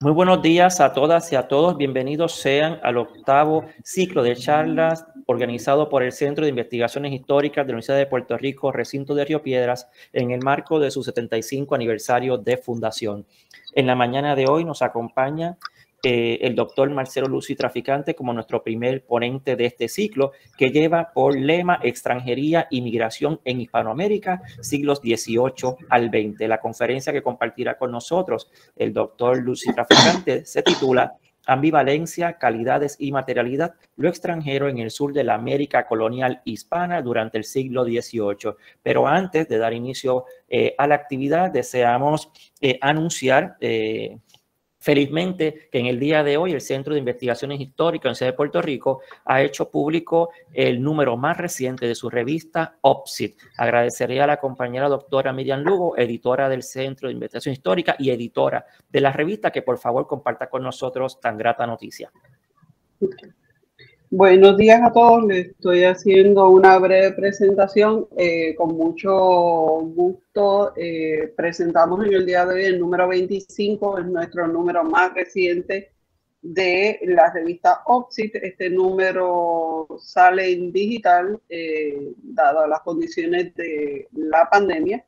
Muy buenos días a todas y a todos. Bienvenidos sean al octavo ciclo de charlas organizado por el Centro de Investigaciones Históricas de la Universidad de Puerto Rico, recinto de Río Piedras, en el marco de su 75 aniversario de fundación. En la mañana de hoy nos acompaña eh, el doctor Marcelo Lucy Traficante como nuestro primer ponente de este ciclo, que lleva por lema Extranjería y Migración en Hispanoamérica, siglos 18 al 20. La conferencia que compartirá con nosotros el doctor Lucy Traficante se titula Ambivalencia, Calidades y Materialidad, lo extranjero en el sur de la América colonial hispana durante el siglo XVIII. Pero antes de dar inicio eh, a la actividad, deseamos eh, anunciar Felizmente que en el día de hoy el Centro de Investigaciones Históricas en de Puerto Rico ha hecho público el número más reciente de su revista OPSID. Agradecería a la compañera doctora Miriam Lugo, editora del Centro de Investigación Histórica y editora de la revista, que por favor comparta con nosotros tan grata noticia. Buenos días a todos. Les estoy haciendo una breve presentación. Eh, con mucho gusto eh, presentamos en el día de hoy el número 25, es nuestro número más reciente de la revista Oxit. Este número sale en digital, eh, dado las condiciones de la pandemia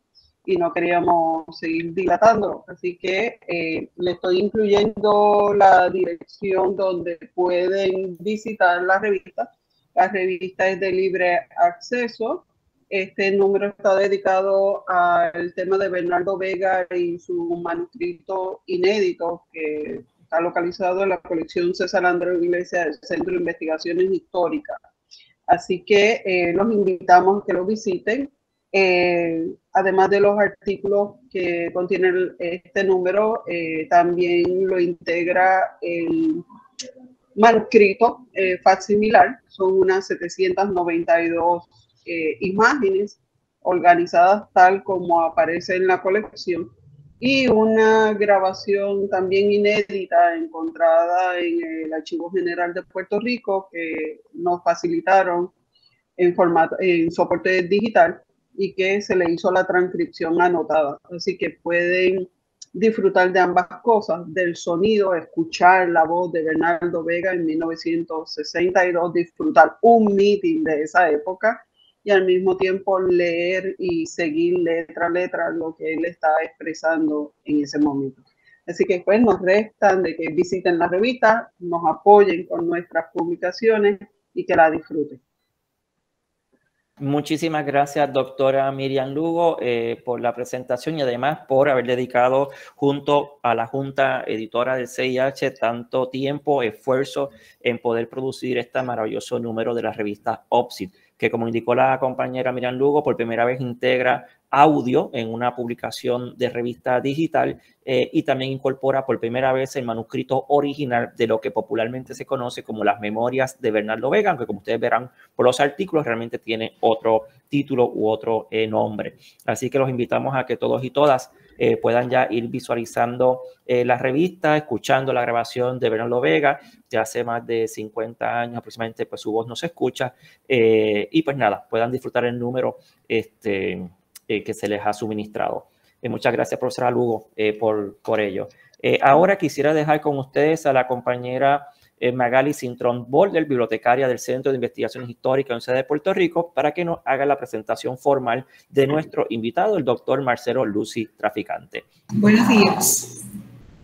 y no queríamos seguir dilatando Así que eh, le estoy incluyendo la dirección donde pueden visitar la revista. La revista es de libre acceso. Este número está dedicado al tema de Bernardo Vega y su manuscrito inédito que está localizado en la colección César Andrés Iglesias del Centro de Investigaciones Históricas. Así que eh, los invitamos a que lo visiten. Eh, además de los artículos que contienen este número, eh, también lo integra el manuscrito eh, facsimilar. Son unas 792 eh, imágenes organizadas tal como aparece en la colección y una grabación también inédita encontrada en el Archivo General de Puerto Rico que nos facilitaron en, formato, en soporte digital y que se le hizo la transcripción anotada. Así que pueden disfrutar de ambas cosas, del sonido, escuchar la voz de Bernardo Vega en 1962, disfrutar un meeting de esa época y al mismo tiempo leer y seguir letra a letra lo que él estaba expresando en ese momento. Así que pues nos restan de que visiten la revista, nos apoyen con nuestras publicaciones y que la disfruten. Muchísimas gracias, doctora Miriam Lugo, eh, por la presentación y además por haber dedicado junto a la Junta Editora del CIH tanto tiempo, esfuerzo en poder producir este maravilloso número de la revista OPSID, que como indicó la compañera Miriam Lugo, por primera vez integra audio en una publicación de revista digital eh, y también incorpora por primera vez el manuscrito original de lo que popularmente se conoce como las memorias de Bernardo Vega, aunque como ustedes verán por los artículos realmente tiene otro título u otro eh, nombre. Así que los invitamos a que todos y todas eh, puedan ya ir visualizando la revista, escuchando la grabación de Bernardo Vega, que hace más de 50 años aproximadamente, pues su voz no se escucha, y pues nada, puedan disfrutar el número. Este, eh, que se les ha suministrado. Eh, muchas gracias, profesora Lugo, eh, por, por ello. ahora quisiera dejar con ustedes a la compañera Magali Sintrón Bolder, bibliotecaria del Centro de Investigaciones Históricas en Universidad de Puerto Rico, para que nos haga la presentación formal de nuestro invitado, el doctor Marcelo Lucy Traficante. Buenos días.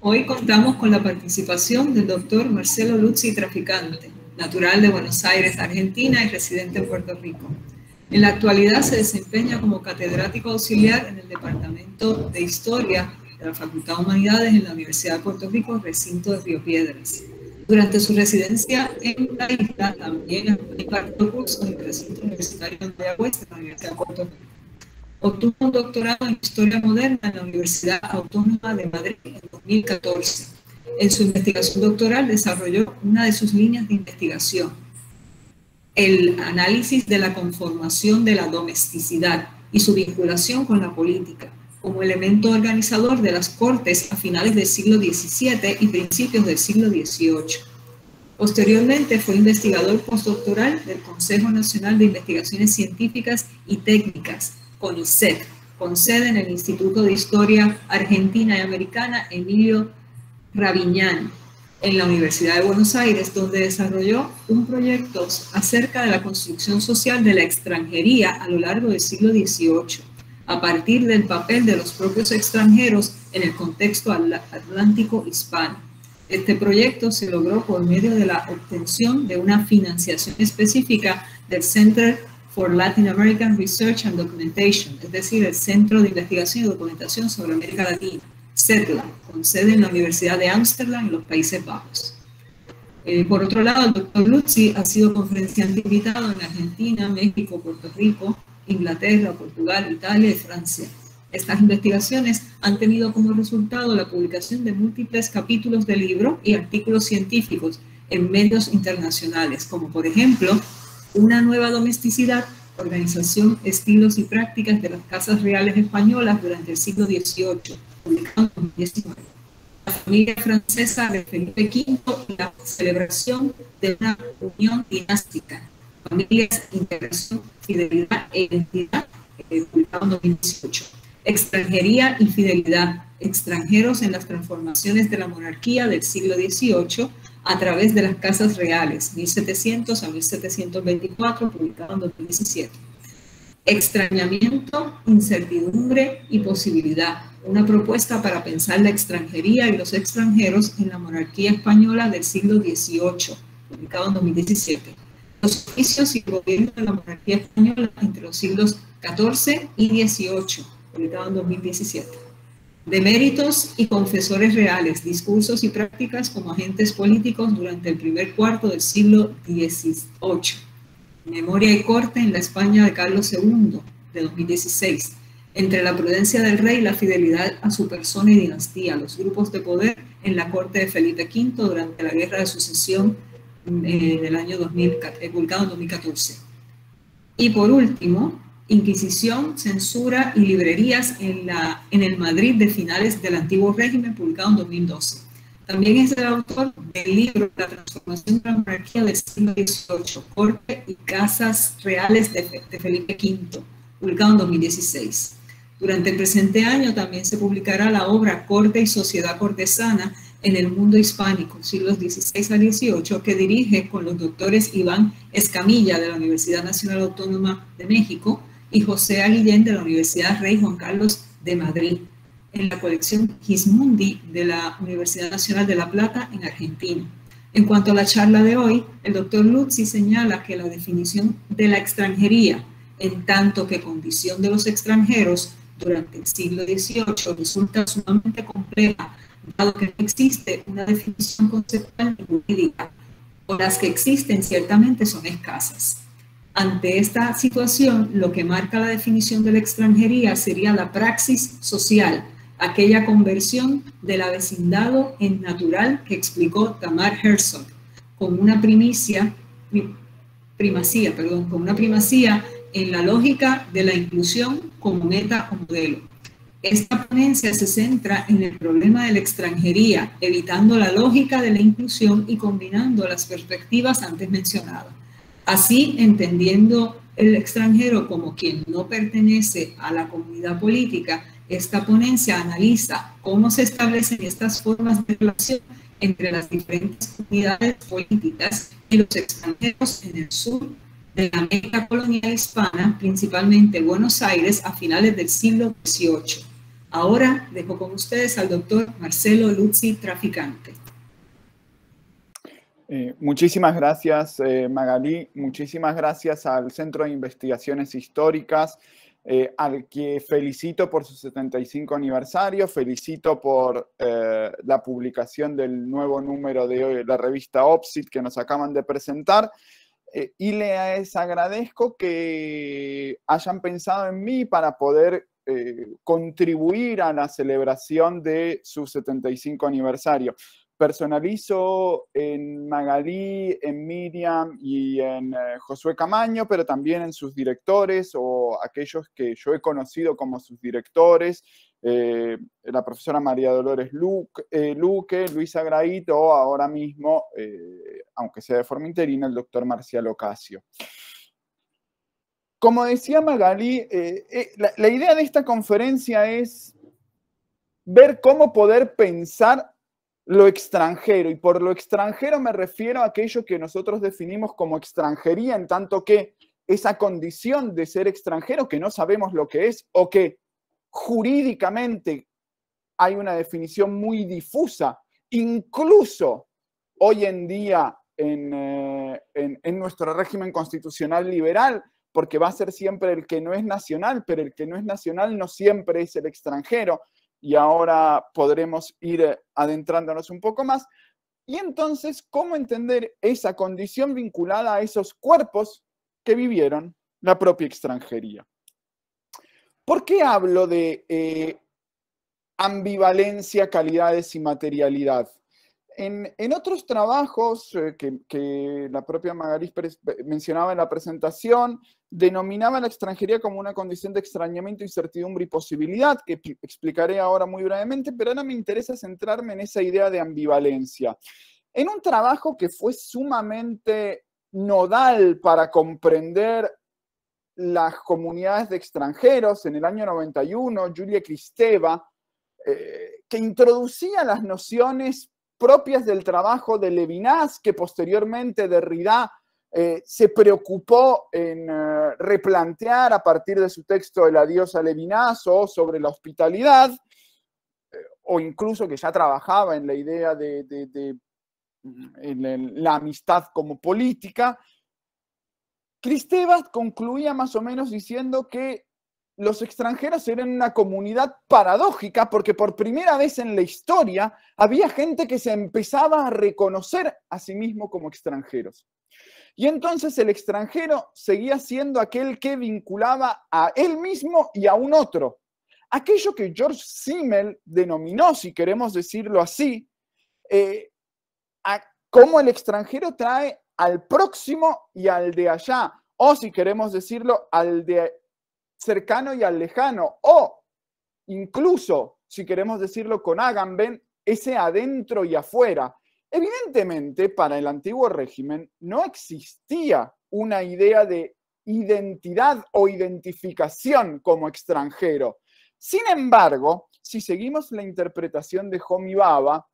Hoy contamos con la participación del doctor Marcelo Lucy Traficante, natural de Buenos Aires, Argentina y residente en Puerto Rico. En la actualidad se desempeña como catedrático auxiliar en el Departamento de Historia de la Facultad de Humanidades en la Universidad de Puerto Rico, recinto de Río Piedras. Durante su residencia en la isla también cursos en el recinto universitario de Mayagüez en la Universidad de Puerto Rico. Obtuvo un doctorado en Historia Moderna en la Universidad Autónoma de Madrid en 2014. En su investigación doctoral desarrolló una de sus líneas de investigación, el análisis de la conformación de la domesticidad y su vinculación con la política como elemento organizador de las cortes a finales del siglo XVII y principios del siglo XVIII. Posteriormente fue investigador postdoctoral del Consejo Nacional de Investigaciones Científicas y Técnicas, CONICET, con sede en el Instituto de Historia Argentina y Americana Emilio Raviñán, en la Universidad de Buenos Aires, donde desarrolló un proyecto acerca de la construcción social de la extranjería a lo largo del siglo XVIII, a partir del papel de los propios extranjeros en el contexto atlántico hispano. Este proyecto se logró por medio de la obtención de una financiación específica del Center for Latin American Research and Documentation, es decir, el Centro de Investigación y Documentación sobre América Latina con sede en la Universidad de Ámsterdam, en los Países Bajos. Eh, por otro lado, el doctor Luzzi ha sido conferenciante invitado en Argentina, México, Puerto Rico, Inglaterra, Portugal, Italia y Francia. Estas investigaciones han tenido como resultado la publicación de múltiples capítulos de libros y artículos científicos en medios internacionales, como por ejemplo Una nueva domesticidad, organización, estilos y prácticas de las casas reales españolas durante el siglo XVIII, la familia francesa de Felipe V y la celebración de una unión dinástica. Familias, integración, fidelidad e identidad, eh, en 2018. Extranjería y fidelidad. Extranjeros en las transformaciones de la monarquía del siglo XVIII a través de las casas reales, 1700 a 1724, publicado en 2017 Extrañamiento, incertidumbre y posibilidad. Una propuesta para pensar la extranjería y los extranjeros en la monarquía española del siglo XVIII, publicado en 2017. Los oficios y gobierno de la monarquía española entre los siglos XIV y XVIII, publicado en 2017. De méritos y confesores reales, discursos y prácticas como agentes políticos durante el primer cuarto del siglo XVIII Memoria y corte en la España de Carlos II, de 2016. Entre la prudencia del rey y la fidelidad a su persona y dinastía, los grupos de poder en la corte de Felipe V durante la guerra de sucesión mm, eh, del año eh, publicado en 2014. Y por último, Inquisición, Censura y Librerías en, la, en el Madrid de finales del antiguo régimen, publicado en 2012. También es el autor del libro La transformación de la monarquía del siglo XVIII, Corte y Casas Reales de, Felipe V, publicado en 2016. Durante el presente año también se publicará la obra Corte y Sociedad Cortesana en el Mundo Hispánico, siglos XVI al XVIII, que dirige con los doctores Iván Escamilla de la Universidad Nacional Autónoma de México y José Aguillén de la Universidad Rey Juan Carlos de Madrid en la colección Gismundi de la Universidad Nacional de La Plata en Argentina. En cuanto a la charla de hoy, el doctor Luzzi señala que la definición de la extranjería, en tanto que condición de los extranjeros, durante el siglo XVIII resulta sumamente compleja, dado que no existe una definición conceptual jurídica, o las que existen ciertamente son escasas. Ante esta situación, lo que marca la definición de la extranjería sería la praxis social, aquella conversión del avecindado en natural que explicó Tamar Herzog, con una primicia, primacía, perdón, con una primacía en la lógica de la inclusión como meta o modelo. Esta ponencia se centra en el problema de la extranjería, evitando la lógica de la inclusión y combinando las perspectivas antes mencionadas. Así, entendiendo el extranjero como quien no pertenece a la comunidad política, esta ponencia analiza cómo se establecen estas formas de relación entre las diferentes comunidades políticas y los extranjeros en el sur de la América colonial hispana, principalmente Buenos Aires, a finales del siglo XVIII. Ahora dejo con ustedes al doctor Marcelo Luzzi, traficante. Eh, muchísimas gracias, eh, Magalí. Muchísimas gracias al Centro de Investigaciones Históricas eh, al que felicito por su 75 aniversario, felicito por eh, la publicación del nuevo número de la revista Opsit que nos acaban de presentar. Eh, y les agradezco que hayan pensado en mí para poder contribuir a la celebración de su 75 aniversario personalizo en Magalí, en Miriam y en eh, Josué Camaño, pero también en sus directores o aquellos que yo he conocido como sus directores, eh, la profesora María Dolores eh, Luque, Luisa Graito, o ahora mismo, aunque sea de forma interina, el doctor Marcial Ocasio. Como decía Magalí, la idea de esta conferencia es ver cómo poder pensar lo extranjero, y por lo extranjero me refiero a aquello que nosotros definimos como extranjería, en tanto que esa condición de ser extranjero que no sabemos lo que es o que jurídicamente hay una definición muy difusa, incluso hoy en día en, eh, en nuestro régimen constitucional liberal, porque va a ser siempre el que no es nacional, pero el que no es nacional no siempre es el extranjero y ahora podremos ir eh, adentrándonos un poco más. Y entonces, ¿cómo entender esa condición vinculada a esos cuerpos que vivieron la propia extranjería? ¿Por qué hablo de eh, ambivalencia, calidades y materialidad? en, otros trabajos eh, que, la propia Pérez mencionaba en la presentación, denominaba la extranjería como una condición de extrañamiento, incertidumbre y posibilidad, que explicaré ahora muy brevemente, pero ahora me interesa centrarme en esa idea de ambivalencia. En un trabajo que fue sumamente nodal para comprender las comunidades de extranjeros, en el año 91, Julia Cristeva, eh, que introducía las nociones propias del trabajo de Levinas, que posteriormente Derrida eh, se preocupó en eh, replantear a partir de su texto El adiós a Levinas o sobre la hospitalidad, eh, o incluso que ya trabajaba en la idea de, la amistad como política. Cristebas concluía más o menos diciendo que los extranjeros eran una comunidad paradójica porque por primera vez en la historia había gente que se empezaba a reconocer a sí mismo como extranjeros. Y entonces el extranjero seguía siendo aquel que vinculaba a él mismo y a un otro. Aquello que George Simmel denominó, si queremos decirlo así, como eh, a cómo el extranjero trae al próximo y al de allá, o si queremos decirlo, al de cercano y al lejano, o incluso, si queremos decirlo con Agamben, ese adentro y afuera. Evidentemente, para el antiguo régimen no existía una idea de identidad o identificación como extranjero. Sin embargo, si seguimos la interpretación de Homi Baba,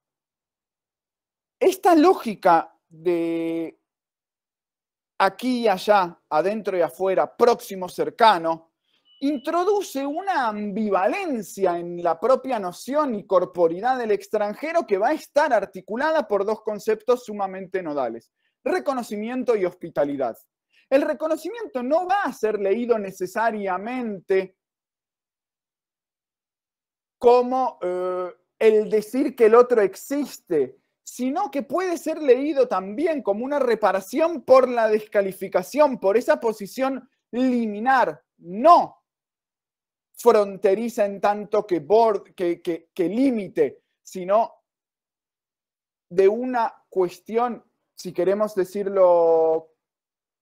esta lógica de aquí y allá, adentro y afuera, próximo, cercano, introduce una ambivalencia en la propia noción y corporidad del extranjero que va a estar articulada por dos conceptos sumamente nodales, reconocimiento y hospitalidad. El reconocimiento no va a ser leído necesariamente como eh, el decir que el otro existe, sino que puede ser leído también como una reparación por la descalificación, por esa posición liminar, no fronteriza en tanto que, que, que, límite, sino de una cuestión, si queremos decirlo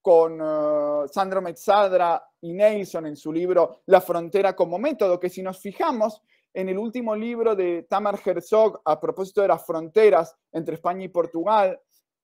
con eh, Sandro Mezzadra y Nelson en su libro La frontera como método, que si nos fijamos en el último libro de Tamar Herzog a propósito de las fronteras entre España y Portugal,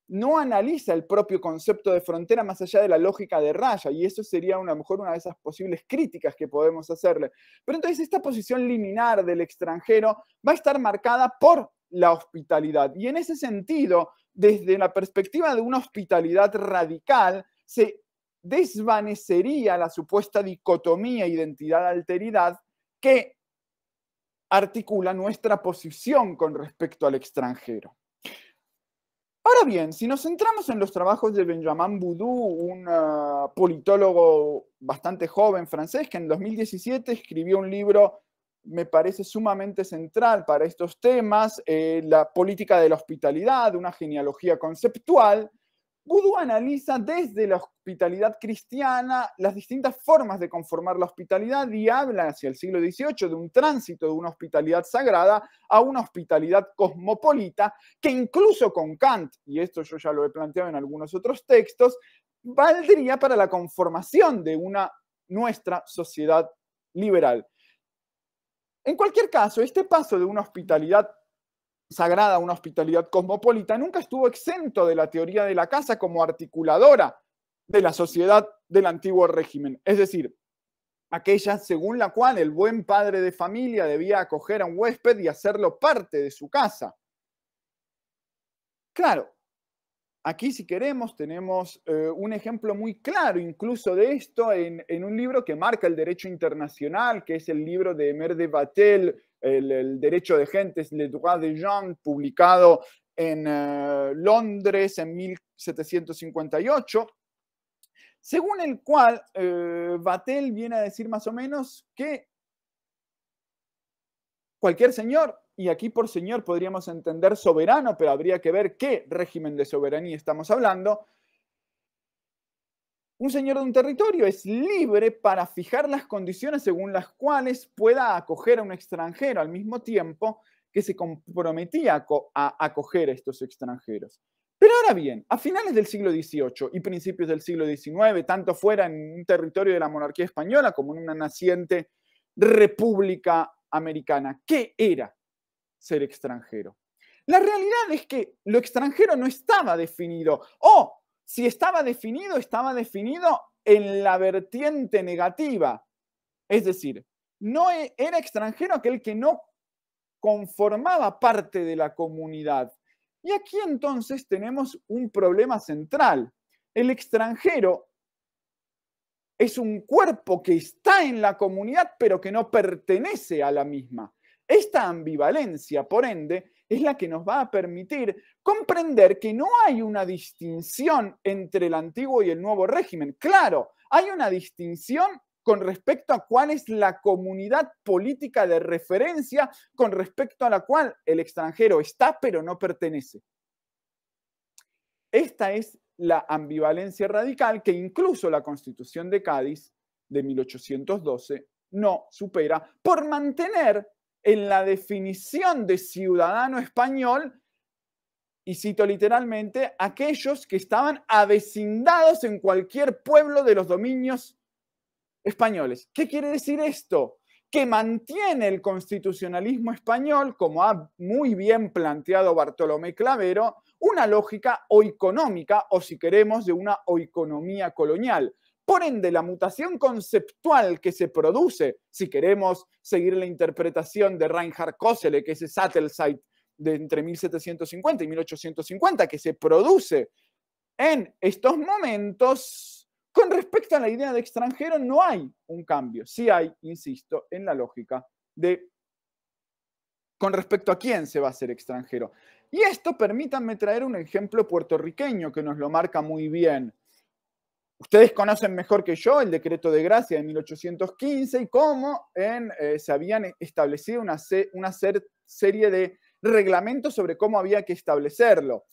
no analiza el propio concepto de frontera más allá de la lógica de raya, y eso sería a lo mejor una de esas posibles críticas que podemos hacerle. Pero entonces esta posición liminar del extranjero va a estar marcada por la hospitalidad, y en ese sentido, desde la perspectiva de una hospitalidad radical, se desvanecería la supuesta dicotomía e identidad-alteridad que articula nuestra posición con respecto al extranjero. Ahora bien, si nos centramos en los trabajos de Benjamin Boudou, un ah, politólogo bastante joven francés que en 2017 escribió un libro, me parece sumamente central para estos temas, eh, La política de la hospitalidad, una genealogía conceptual, Boudou analiza desde la hospitalidad cristiana las distintas formas de conformar la hospitalidad y habla hacia el siglo XVIII de un tránsito de una hospitalidad sagrada a una hospitalidad cosmopolita que incluso con Kant, y esto yo ya lo he planteado en algunos otros textos, valdría para la conformación de una nuestra sociedad liberal. En cualquier caso, este paso de una hospitalidad sagrada, una hospitalidad cosmopolita, nunca estuvo exento de la teoría de la casa como articuladora de la sociedad del antiguo régimen. Es decir, aquella según la cual el buen padre de familia debía acoger a un huésped y hacerlo parte de su casa. Claro, aquí si queremos tenemos eh, un ejemplo muy claro incluso de esto en, en, un libro que marca el derecho internacional, que es el libro de Emer de Batel, el, derecho de gentes, Le droit de Jean, publicado en eh, Londres en 1758, según el cual eh, Batel viene a decir más o menos que cualquier señor, y aquí por señor podríamos entender soberano, pero habría que ver qué régimen de soberanía estamos hablando, un señor de un territorio es libre para fijar las condiciones según las cuales pueda acoger a un extranjero al mismo tiempo que se comprometía a, acoger a estos extranjeros. Pero ahora bien, a finales del siglo XVIII y principios del siglo XIX, tanto fuera en un territorio de la monarquía española como en una naciente república americana, ¿qué era ser extranjero? La realidad es que lo extranjero no estaba definido. O si estaba definido, estaba definido en la vertiente negativa. Es decir, no e, era extranjero aquel que no conformaba parte de la comunidad. Y aquí entonces tenemos un problema central. El extranjero es un cuerpo que está en la comunidad pero que no pertenece a la misma. Esta ambivalencia, por ende, es la que nos va a permitir comprender que no hay una distinción entre el antiguo y el nuevo régimen. Claro, hay una distinción con respecto a cuál es la comunidad política de referencia con respecto a la cual el extranjero está pero no pertenece. Esta es la ambivalencia radical que incluso la Constitución de Cádiz de 1812 no supera por mantener en la definición de ciudadano español, y cito literalmente, aquellos que estaban avecindados en cualquier pueblo de los dominios españoles. ¿Qué quiere decir esto? Que mantiene el constitucionalismo español, como ha muy bien planteado Bartolomé Clavero, una lógica o económica, o si queremos, de una o economía colonial. Por ende, la mutación conceptual que se produce, si queremos seguir la interpretación de Reinhard Kosele, que es el satellite de entre 1750 y 1850, que se produce en estos momentos, con respecto a la idea de extranjero no hay un cambio. Sí hay, insisto, en la lógica de con respecto a quién se va a ser extranjero. Y esto permítanme traer un ejemplo puertorriqueño que nos lo marca muy bien. Ustedes conocen mejor que yo el decreto de gracia de 1815 y cómo eh, se habían establecido una, serie de reglamentos sobre cómo había que establecerlo.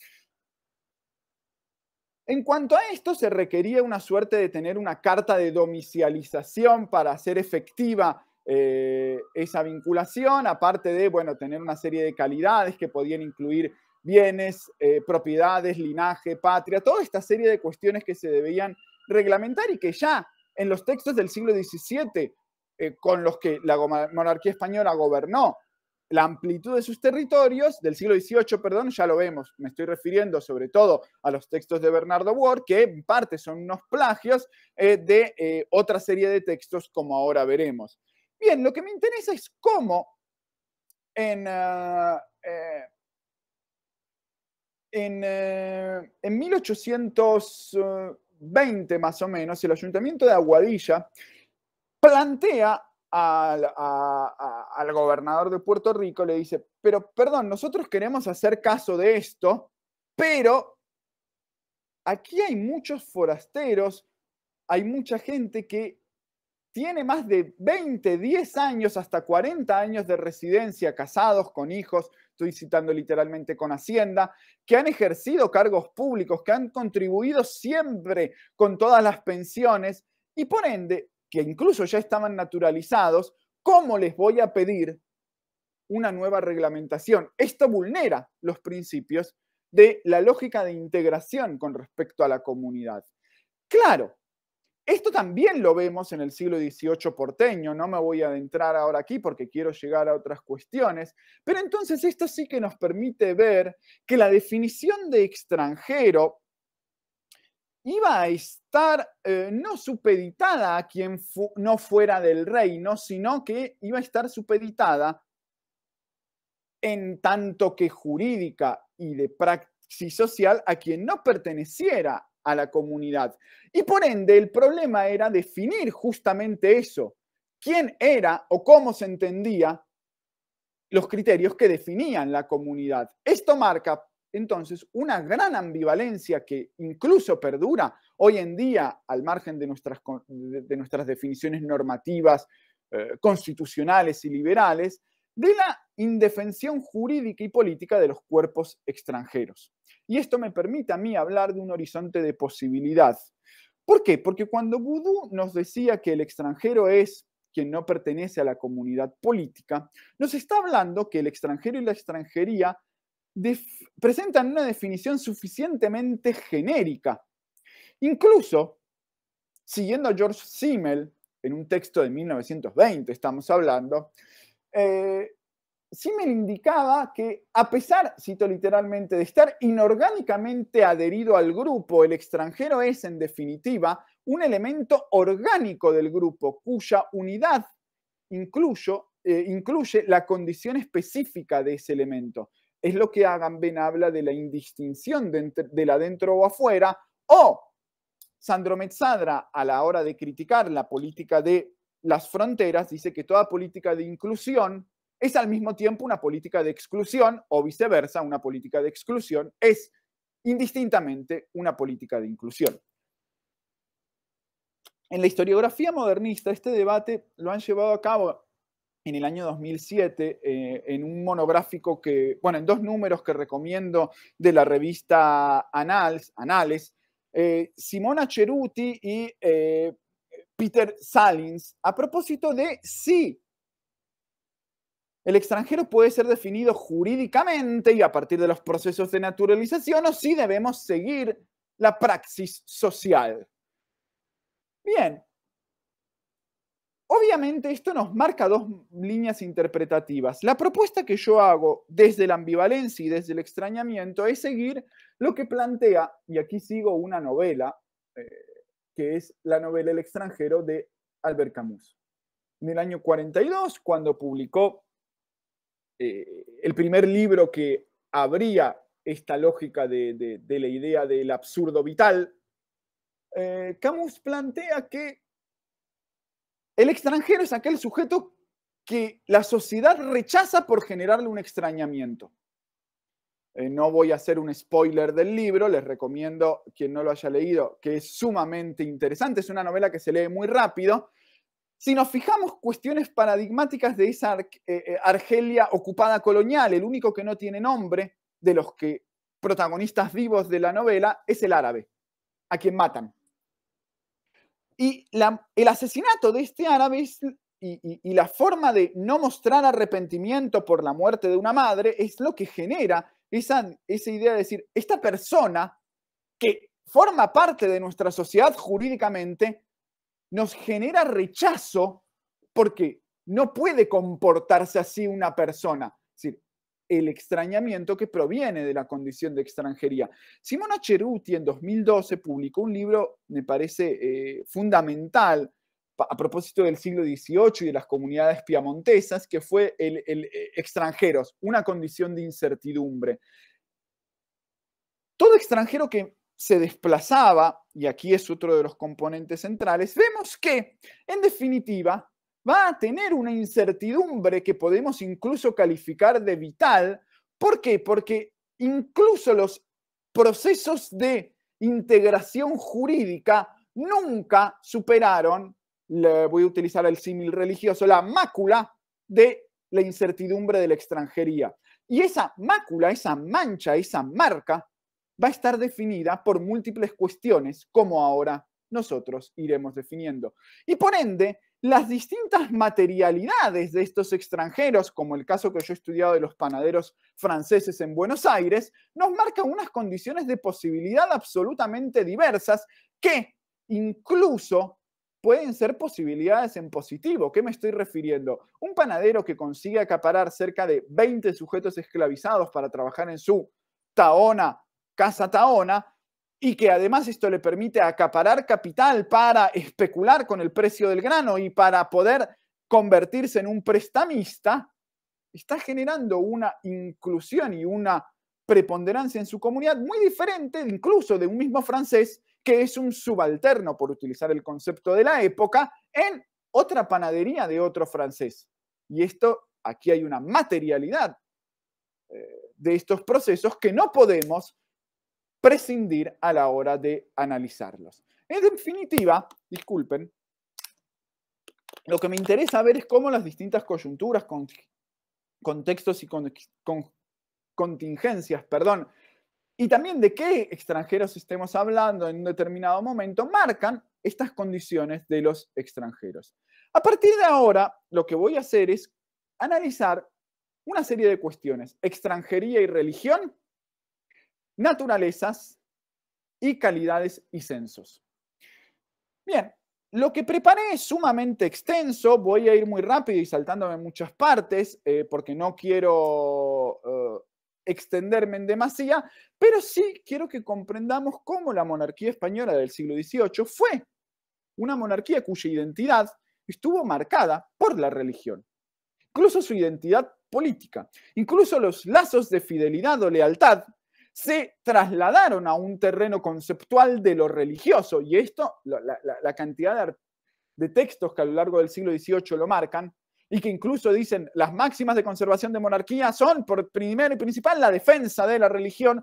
En cuanto a esto, se requería una suerte de tener una carta de domicialización para hacer efectiva eh, esa vinculación, aparte de, bueno, tener una serie de calidades que podían incluir bienes, eh, propiedades, linaje, patria, toda esta serie de cuestiones que se debían reglamentar y que ya en los textos del siglo XVII, eh, con los que la monarquía española gobernó, la amplitud de sus territorios, del siglo XVIII, perdón, ya lo vemos, me estoy refiriendo sobre todo a los textos de Bernardo Ward, que en parte son unos plagios eh, de eh, otra serie de textos como ahora veremos. Bien, lo que me interesa es cómo en, en, 1800... 20 más o menos, el ayuntamiento de Aguadilla plantea al, al, gobernador de Puerto Rico, le dice, pero perdón, nosotros queremos hacer caso de esto, pero aquí hay muchos forasteros, hay mucha gente que tiene más de 20, 10 años, hasta 40 años de residencia, casados con hijos, estoy citando literalmente con Hacienda, que han ejercido cargos públicos, que han contribuido siempre con todas las pensiones y por ende, que incluso ya estaban naturalizados, ¿cómo les voy a pedir una nueva reglamentación? Esto vulnera los principios de la lógica de integración con respecto a la comunidad. Claro, esto también lo vemos en el siglo XVIII porteño, no me voy a adentrar ahora aquí porque quiero llegar a otras cuestiones, pero entonces esto sí que nos permite ver que la definición de extranjero iba a estar eh, no supeditada a quien no fuera del reino, sino que iba a estar supeditada en tanto que jurídica y de praxis social a quien no perteneciera a la comunidad. Y por ende, el problema era definir justamente eso, quién era o cómo se entendía los criterios que definían la comunidad. Esto marca entonces una gran ambivalencia que incluso perdura hoy en día al margen de nuestras, definiciones normativas, eh, constitucionales y liberales, de la indefensión jurídica y política de los cuerpos extranjeros y esto me permite a mí hablar de un horizonte de posibilidad. ¿Por qué? Porque cuando Gudú nos decía que el extranjero es quien no pertenece a la comunidad política, nos está hablando que el extranjero y la extranjería presentan una definición suficientemente genérica. Incluso, siguiendo a George Simmel, en un texto de 1920 estamos hablando, eh, me indicaba que, a pesar, cito literalmente, de estar inorgánicamente adherido al grupo, el extranjero es, en definitiva, un elemento orgánico del grupo, cuya unidad eh, incluye la condición específica de ese elemento. Es lo que Agamben habla de la indistinción de, la dentro o afuera, o Sandro Mezzadra, a la hora de criticar la política de las fronteras, dice que toda política de inclusión es al mismo tiempo una política de exclusión o viceversa, una política de exclusión es indistintamente una política de inclusión. En la historiografía modernista, este debate lo han llevado a cabo en el año 2007 eh, en un monográfico que, bueno, en dos números que recomiendo de la revista Anales, eh, Simona Ceruti y eh, Peter Salins, a propósito de sí, el extranjero puede ser definido jurídicamente y a partir de los procesos de naturalización o si debemos seguir la praxis social. Bien, obviamente esto nos marca dos líneas interpretativas. La propuesta que yo hago desde la ambivalencia y desde el extrañamiento es seguir lo que plantea, y aquí sigo una novela, eh, que es la novela El extranjero de Albert Camus, en el año 42, cuando publicó eh, el primer libro que abría esta lógica de, la idea del absurdo vital, eh, Camus plantea que el extranjero es aquel sujeto que la sociedad rechaza por generarle un extrañamiento. Eh, no voy a hacer un spoiler del libro, les recomiendo quien no lo haya leído, que es sumamente interesante, es una novela que se lee muy rápido si nos fijamos cuestiones paradigmáticas de esa eh, eh, Argelia ocupada colonial, el único que no tiene nombre de los que protagonistas vivos de la novela es el árabe, a quien matan. Y el asesinato de este árabe y, la forma de no mostrar arrepentimiento por la muerte de una madre es lo que genera esa, esa, idea de decir, esta persona que forma parte de nuestra sociedad jurídicamente nos genera rechazo porque no puede comportarse así una persona. Es decir, el extrañamiento que proviene de la condición de extranjería. Simona Cheruti en 2012 publicó un libro, me parece eh, fundamental, a propósito del siglo XVIII y de las comunidades piamontesas, que fue el, eh, extranjeros, una condición de incertidumbre. Todo extranjero que se desplazaba, y aquí es otro de los componentes centrales, vemos que, en definitiva, va a tener una incertidumbre que podemos incluso calificar de vital. ¿Por qué? Porque incluso los procesos de integración jurídica nunca superaron, le voy a utilizar el símil religioso, la mácula de la incertidumbre de la extranjería. Y esa mácula, esa mancha, esa marca va a estar definida por múltiples cuestiones, como ahora nosotros iremos definiendo. Y por ende, las distintas materialidades de estos extranjeros, como el caso que yo he estudiado de los panaderos franceses en Buenos Aires, nos marcan unas condiciones de posibilidad absolutamente diversas que incluso pueden ser posibilidades en positivo. ¿Qué me estoy refiriendo? Un panadero que consigue acaparar cerca de 20 sujetos esclavizados para trabajar en su taona Casa Taona, y que además esto le permite acaparar capital para especular con el precio del grano y para poder convertirse en un prestamista, está generando una inclusión y una preponderancia en su comunidad muy diferente incluso de un mismo francés que es un subalterno, por utilizar el concepto de la época, en otra panadería de otro francés. Y esto, aquí hay una materialidad eh, de estos procesos que no podemos prescindir a la hora de analizarlos. En definitiva, disculpen, lo que me interesa ver es cómo las distintas coyunturas, contextos y con, contingencias, perdón, y también de qué extranjeros estemos hablando en un determinado momento, marcan estas condiciones de los extranjeros. A partir de ahora, lo que voy a hacer es analizar una serie de cuestiones, extranjería y religión, naturalezas y calidades y censos. Bien, lo que preparé es sumamente extenso, voy a ir muy rápido y saltándome muchas partes eh, porque no quiero eh, extenderme en demasía, pero sí quiero que comprendamos cómo la monarquía española del siglo XVIII fue una monarquía cuya identidad estuvo marcada por la religión, incluso su identidad política, incluso los lazos de fidelidad o lealtad se trasladaron a un terreno conceptual de lo religioso. Y esto, la, cantidad de, textos que a lo largo del siglo XVIII lo marcan, y que incluso dicen las máximas de conservación de monarquía son, por primero y principal, la defensa de la religión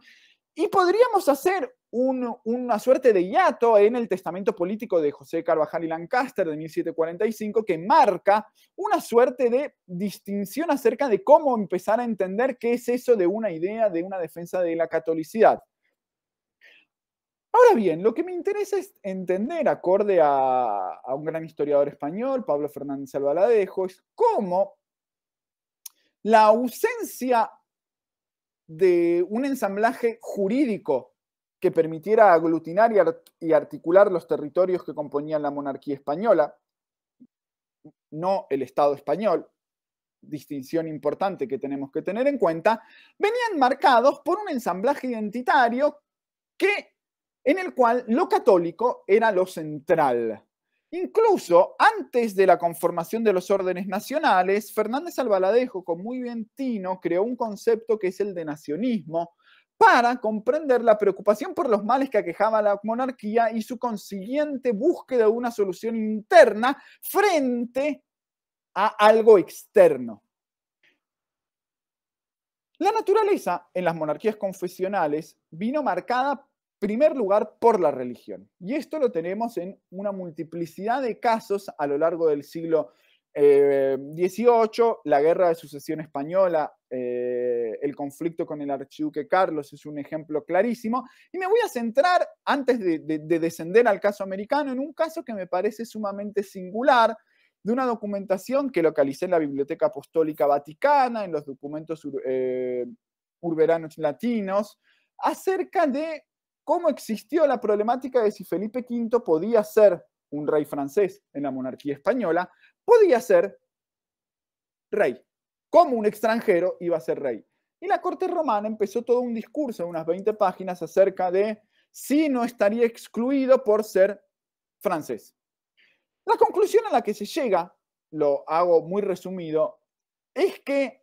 y podríamos hacer una suerte de hiato en el testamento político de José Carvajal y Lancaster de 1745 que marca una suerte de distinción acerca de cómo empezar a entender qué es eso de una idea de una defensa de la catolicidad. Ahora bien, lo que me interesa es entender, acorde a, a un gran historiador español, Pablo Fernández Albaladejo, es cómo la ausencia de un ensamblaje jurídico que permitiera aglutinar y, articular los territorios que componían la monarquía española, no el Estado español, distinción importante que tenemos que tener en cuenta, venían marcados por un ensamblaje identitario en el cual lo católico era lo central. Incluso antes de la conformación de los órdenes nacionales, Fernández Albaladejo, con muy bien tino, creó un concepto que es el de nacionismo, para comprender la preocupación por los males que aquejaba la monarquía y su consiguiente búsqueda de una solución interna frente a algo externo. La naturaleza en las monarquías confesionales vino marcada primer lugar por la religión. Y esto lo tenemos en una multiplicidad de casos a lo largo del siglo XVIII, eh, la guerra de sucesión española, eh, el conflicto con el archiduque Carlos es un ejemplo clarísimo. Y me voy a centrar, antes de, descender al caso americano, en un caso que me parece sumamente singular, de una documentación que localicé en la Biblioteca Apostólica Vaticana, en los documentos eh, urberanos latinos, acerca de cómo existió la problemática de si Felipe V podía ser un rey francés en la monarquía española, podía ser rey. Como un extranjero iba a ser rey. Y la corte romana empezó todo un discurso de unas 20 páginas acerca de si no estaría excluido por ser francés. La conclusión a la que se llega, lo hago muy resumido, es que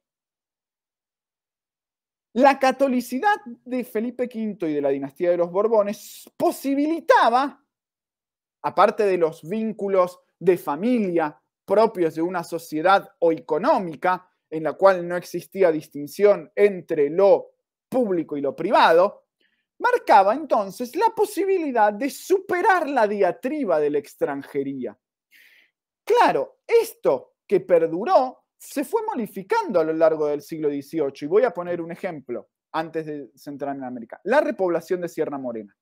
la catolicidad de Felipe V y de la dinastía de los Borbones posibilitaba, aparte de los vínculos de familia propios de una sociedad o económica, en la cual no existía distinción entre lo público y lo privado, marcaba entonces la posibilidad de superar la diatriba de la extranjería. Claro, esto que perduró se fue modificando a lo largo del siglo XVIII. Y voy a poner un ejemplo antes de centrarme en América. La repoblación de Sierra Morena.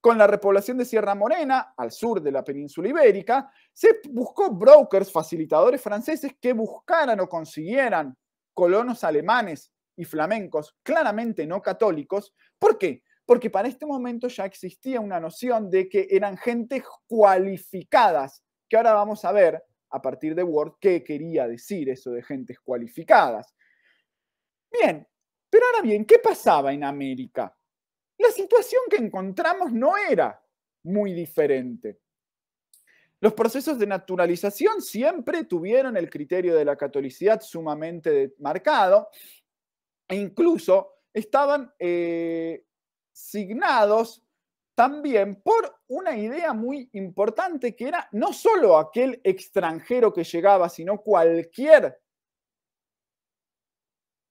Con la repoblación de Sierra Morena, al sur de la península ibérica, se buscó brokers, facilitadores franceses que buscaran o consiguieran colonos alemanes y flamencos, claramente no católicos. ¿Por qué? Porque para este momento ya existía una noción de que eran gentes cualificadas, que ahora vamos a ver a partir de Word qué quería decir eso de gentes cualificadas. Bien, pero ahora bien, ¿qué pasaba en América? La situación que encontramos no era muy diferente. Los procesos de naturalización siempre tuvieron el criterio de la catolicidad sumamente marcado e incluso estaban eh, signados también por una idea muy importante que era no solo aquel extranjero que llegaba, sino cualquier,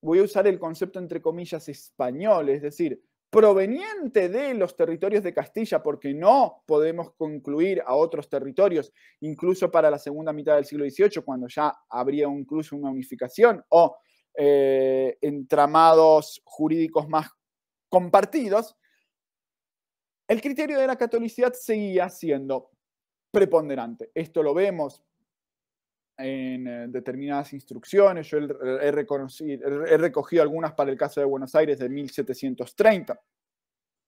voy a usar el concepto entre comillas español, es decir, proveniente de los territorios de Castilla, porque no podemos concluir a otros territorios, incluso para la segunda mitad del siglo XVIII, cuando ya habría incluso una unificación o eh, entramados jurídicos más compartidos, el criterio de la catolicidad seguía siendo preponderante. Esto lo vemos en eh, determinadas instrucciones. Yo he, recogido algunas para el caso de Buenos Aires de 1730,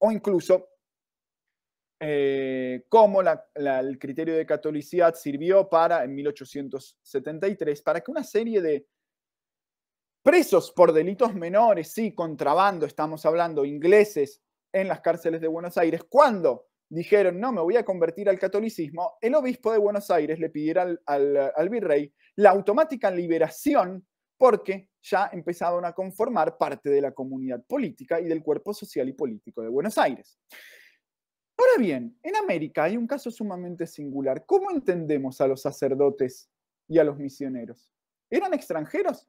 o incluso eh, cómo el criterio de catolicidad sirvió para, en 1873, para que una serie de presos por delitos menores, sí, contrabando, estamos hablando, ingleses, en las cárceles de Buenos Aires, cuando dijeron, no, me voy a convertir al catolicismo, el obispo de Buenos Aires le pidiera al, virrey la automática liberación porque ya empezaban a conformar parte de la comunidad política y del cuerpo social y político de Buenos Aires. Ahora bien, en América hay un caso sumamente singular. ¿Cómo entendemos a los sacerdotes y a los misioneros? ¿Eran extranjeros?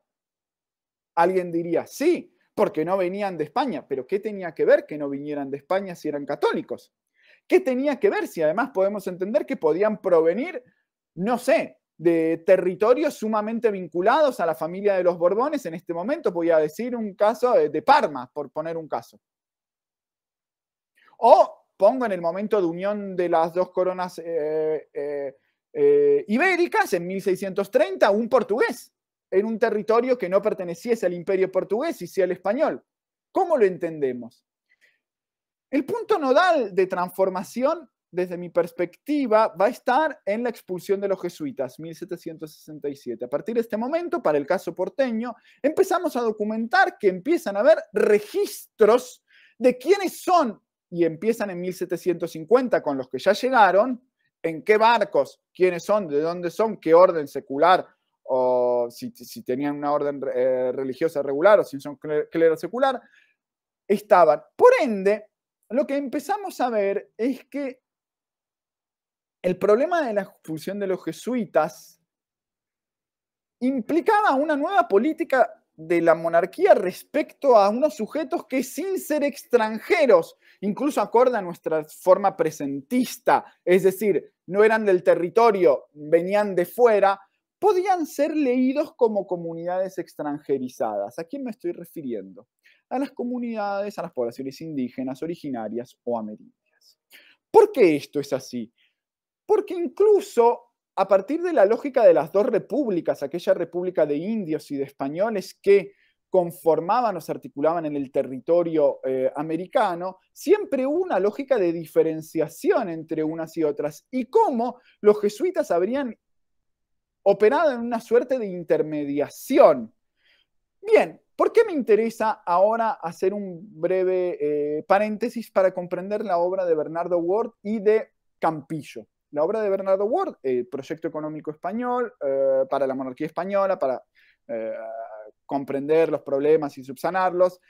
Alguien diría, sí, porque no venían de España. Pero ¿qué tenía que ver que no vinieran de España si eran católicos? ¿Qué tenía que ver si además podemos entender que podían provenir, no sé, de territorios sumamente vinculados a la familia de los Borbones en este momento? Voy a decir un caso de Parma, por poner un caso. O pongo en el momento de unión de las dos coronas eh, eh, eh, ibéricas, en 1630, un portugués en un territorio que no perteneciese al imperio portugués y sí al español. ¿Cómo lo entendemos? El punto nodal de transformación, desde mi perspectiva, va a estar en la expulsión de los jesuitas, 1767. A partir de este momento, para el caso porteño, empezamos a documentar que empiezan a haber registros de quiénes son, y empiezan en 1750 con los que ya llegaron, en qué barcos, quiénes son, de dónde son, qué orden secular o si, tenían una orden eh, religiosa regular o si son clero secular, estaban. Por ende, lo que empezamos a ver es que el problema de la expulsión de los jesuitas implicaba una nueva política de la monarquía respecto a unos sujetos que sin ser extranjeros, incluso acorde a nuestra forma presentista, es decir, no eran del territorio, venían de fuera, podían ser leídos como comunidades extranjerizadas. ¿A quién me estoy refiriendo? A las comunidades, a las poblaciones indígenas, originarias o amerindias. ¿Por qué esto es así? Porque incluso a partir de la lógica de las dos repúblicas, aquella república de indios y de españoles que conformaban o se articulaban en el territorio eh, americano, siempre hubo una lógica de diferenciación entre unas y otras y cómo los jesuitas habrían operada en una suerte de intermediación. Bien, ¿por qué me interesa ahora hacer un breve eh, paréntesis para comprender la obra de Bernardo Ward y de Campillo? La obra de Bernardo Ward, el proyecto económico español eh, para la monarquía española, para eh, comprender los problemas y subsanarlos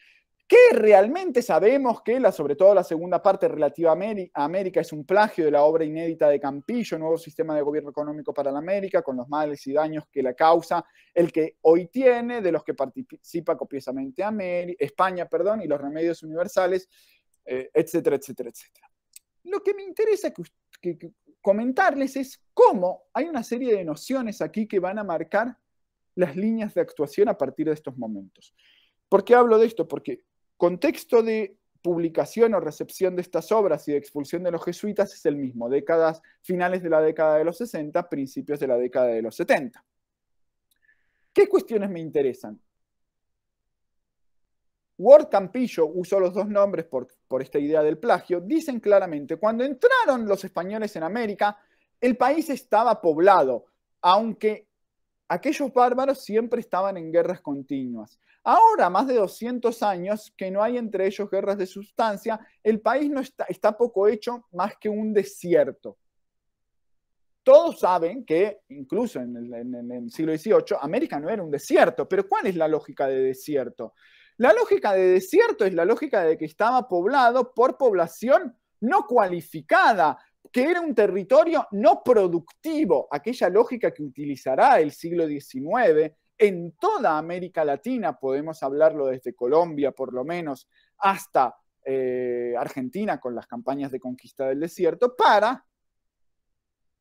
que realmente sabemos que, la, sobre todo la segunda parte relativa a América, es un plagio de la obra inédita de Campillo, Nuevo Sistema de Gobierno Económico para la América, con los males y daños que la causa el que hoy tiene, de los que participa copiosamente España perdón, y los remedios universales, eh, etcétera, etcétera, etcétera. Lo que me interesa comentarles es cómo hay una serie de nociones aquí que van a marcar las líneas de actuación a partir de estos momentos. ¿Por qué hablo de esto? Porque contexto de publicación o recepción de estas obras y de expulsión de los jesuitas es el mismo, décadas, finales de la década de los 60, principios de la década de los 70. ¿Qué cuestiones me interesan? Ward Campillo, uso los dos nombres por, por esta idea del plagio, dicen claramente, cuando entraron los españoles en América, el país estaba poblado, aunque aquellos bárbaros siempre estaban en guerras continuas. Ahora, más de 200 años que no hay entre ellos guerras de sustancia, el país no está, poco hecho más que un desierto. Todos saben que, incluso en el, en el siglo XVIII, América no era un desierto, pero ¿cuál es la lógica de desierto? La lógica de desierto es la lógica de que estaba poblado por población no cualificada, que era un territorio no productivo, aquella lógica que utilizará el siglo XIX en toda América Latina, podemos hablarlo desde Colombia por lo menos hasta eh, Argentina con las campañas de conquista del desierto, para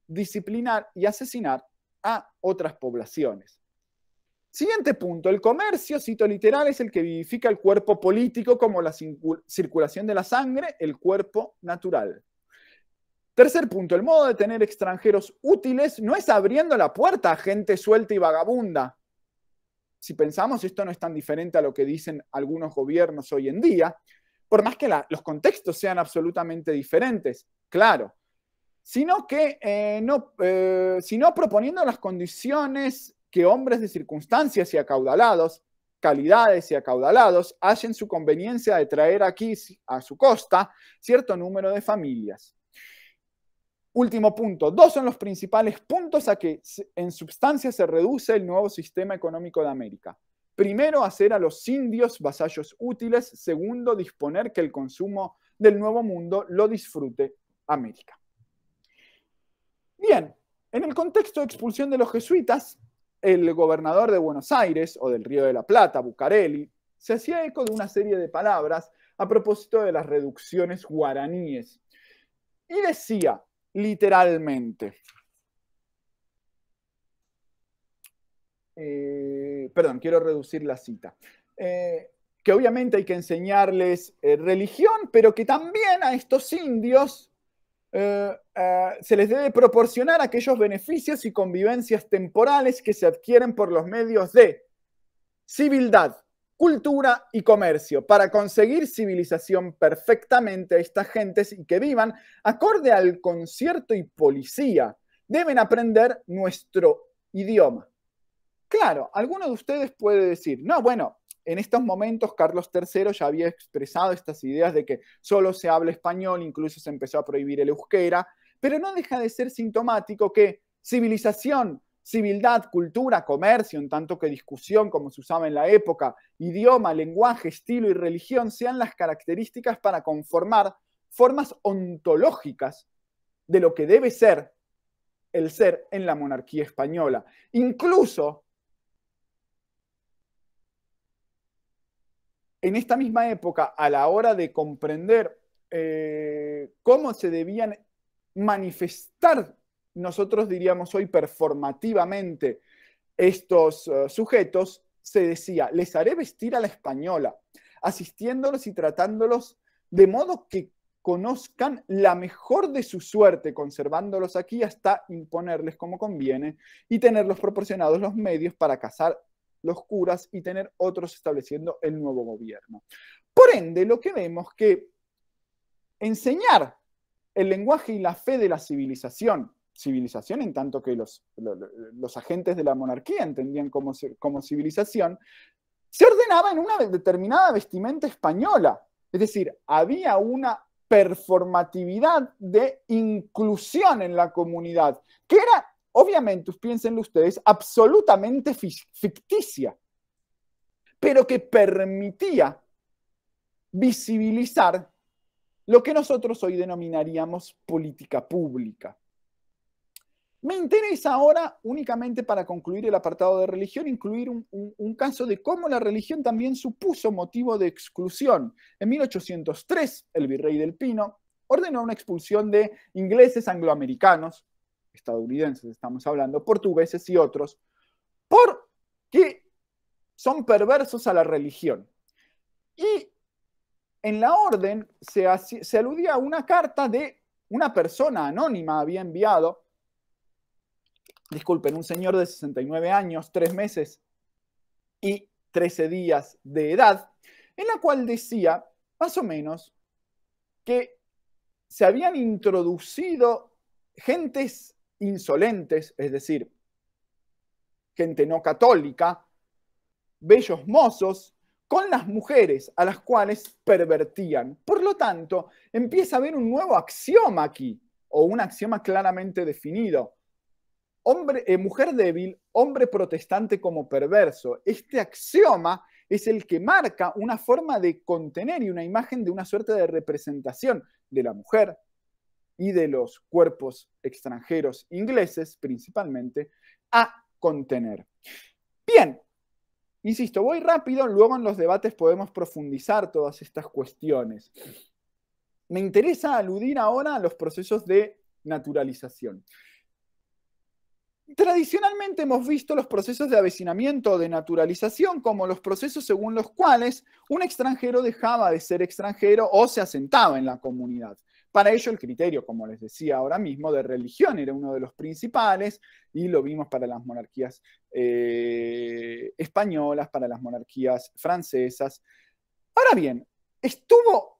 disciplinar y asesinar a otras poblaciones. Siguiente punto, el comercio, cito literal, es el que vivifica el cuerpo político como la circulación de la sangre, el cuerpo natural. Tercer punto, el modo de tener extranjeros útiles no es abriendo la puerta a gente suelta y vagabunda, si pensamos, esto no es tan diferente a lo que dicen algunos gobiernos hoy en día, por más que los contextos sean absolutamente diferentes, claro, sino que eh, no, eh, sino proponiendo las condiciones que hombres de circunstancias y acaudalados, calidades y acaudalados, hacen su conveniencia de traer aquí a su costa cierto número de familias. Último punto, dos son los principales puntos a que en sustancia se reduce el nuevo sistema económico de América. Primero, hacer a los indios vasallos útiles. Segundo, disponer que el consumo del Nuevo Mundo lo disfrute América. Bien, en el contexto de expulsión de los jesuitas, el gobernador de Buenos Aires o del Río de la Plata, Bucareli, se hacía eco de una serie de palabras a propósito de las reducciones guaraníes. Y decía, literalmente. Eh, perdón, quiero reducir la cita. Eh, que obviamente hay que enseñarles eh, religión, pero que también a estos indios se les debe proporcionar aquellos beneficios y convivencias temporales que se adquieren por los medios de civildad cultura y comercio para conseguir civilización perfectamente a estas gentes y que vivan acorde al concierto y policía. Deben aprender nuestro idioma. Claro, alguno de ustedes puede decir, no, bueno, en estos momentos Carlos III ya había expresado estas ideas de que solo se habla español, incluso se empezó a prohibir el euskera, pero no deja de ser sintomático que civilización civilidad, cultura, comercio, en tanto que discusión, como se usaba en la época, idioma, lenguaje, estilo y religión sean las características para conformar formas ontológicas de lo que debe ser el ser en la monarquía española. Incluso en esta misma época, a la hora de comprender eh, cómo se debían manifestar nosotros diríamos hoy performativamente, estos eh, sujetos, se decía, les haré vestir a la española, asistiéndolos y tratándolos de modo que conozcan la mejor de su suerte, conservándolos aquí hasta imponerles como conviene y tenerlos proporcionados los medios para cazar los curas y tener otros estableciendo el nuevo gobierno. Por ende, lo que vemos que enseñar el lenguaje y la fe de la civilización civilización, en tanto que los, agentes de la monarquía entendían como, como civilización, se ordenaba en una determinada vestimenta española. Es decir, había una performatividad de inclusión en la comunidad, que era, obviamente, piénsenlo ustedes, absolutamente ficticia, pero que permitía visibilizar lo que nosotros hoy denominaríamos política pública. Me interesa ahora, únicamente para concluir el apartado de religión, incluir un, caso de cómo la religión también supuso motivo de exclusión. En 1803, el virrey del Pino ordenó una expulsión de ingleses, angloamericanos, estadounidenses estamos hablando, portugueses y otros, porque son perversos a la religión. Y en la orden se, se aludía a una carta de una persona anónima había enviado disculpen, un señor de 69 años, 3 meses y 13 días de edad, en la cual decía, más o menos, que se habían introducido gentes insolentes, es decir, gente no católica, bellos mozos, con las mujeres a las cuales pervertían. Por lo tanto, empieza a haber un nuevo axioma aquí, o un axioma claramente definido hombre, eh, mujer débil, hombre protestante como perverso. Este axioma es el que marca una forma de contener y una imagen de una suerte de representación de la mujer y de los cuerpos extranjeros ingleses principalmente a contener. Bien, insisto, voy rápido, luego en los debates podemos profundizar todas estas cuestiones. Me interesa aludir ahora a los procesos de naturalización. Tradicionalmente hemos visto los procesos de avecinamiento o de naturalización como los procesos según los cuales un extranjero dejaba de ser extranjero o se asentaba en la comunidad. Para ello el criterio, como les decía ahora mismo, de religión era uno de los principales y lo vimos para las monarquías eh, españolas, para las monarquías francesas. Ahora bien, estuvo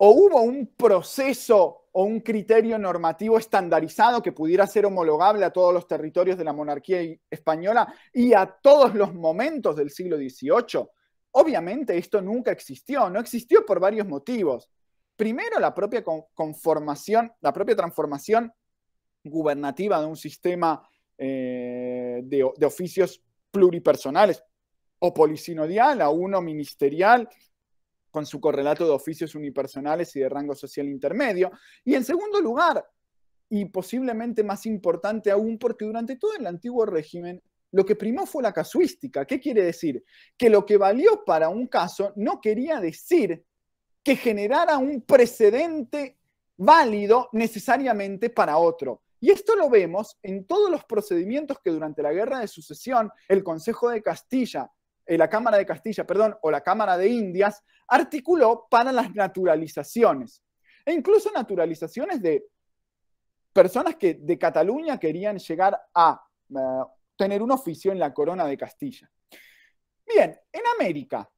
¿O hubo un proceso o un criterio normativo estandarizado que pudiera ser homologable a todos los territorios de la monarquía española y a todos los momentos del siglo XVIII? Obviamente esto nunca existió, no existió por varios motivos. Primero, la propia conformación, la propia transformación gubernativa de un sistema eh, de, de oficios pluripersonales o polisinodial a uno ministerial con su correlato de oficios unipersonales y de rango social intermedio. Y en segundo lugar, y posiblemente más importante aún, porque durante todo el antiguo régimen lo que primó fue la casuística. ¿Qué quiere decir? Que lo que valió para un caso no quería decir que generara un precedente válido necesariamente para otro. Y esto lo vemos en todos los procedimientos que durante la Guerra de Sucesión el Consejo de Castilla eh, la Cámara de Castilla, perdón, o la Cámara de Indias, articuló para las naturalizaciones. E incluso naturalizaciones de personas que de Cataluña querían llegar a eh, tener un oficio en la corona de Castilla. Bien, en América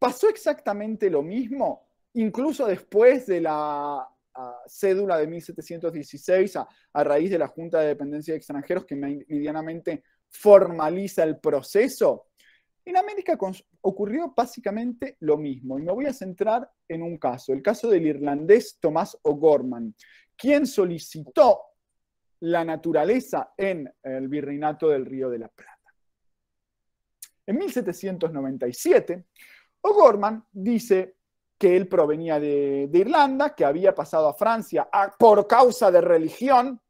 pasó exactamente lo mismo, incluso después de la ah, cédula de 1716 a, raíz de la Junta de Dependencia de Extranjeros que medianamente formaliza el proceso, en América ocurrió básicamente lo mismo y me voy a centrar en un caso, el caso del irlandés Tomás O'Gorman, quien solicitó la naturaleza en el virreinato del Río de la Plata. En 1797, O'Gorman dice que él provenía de, Irlanda, que había pasado a Francia por causa de religión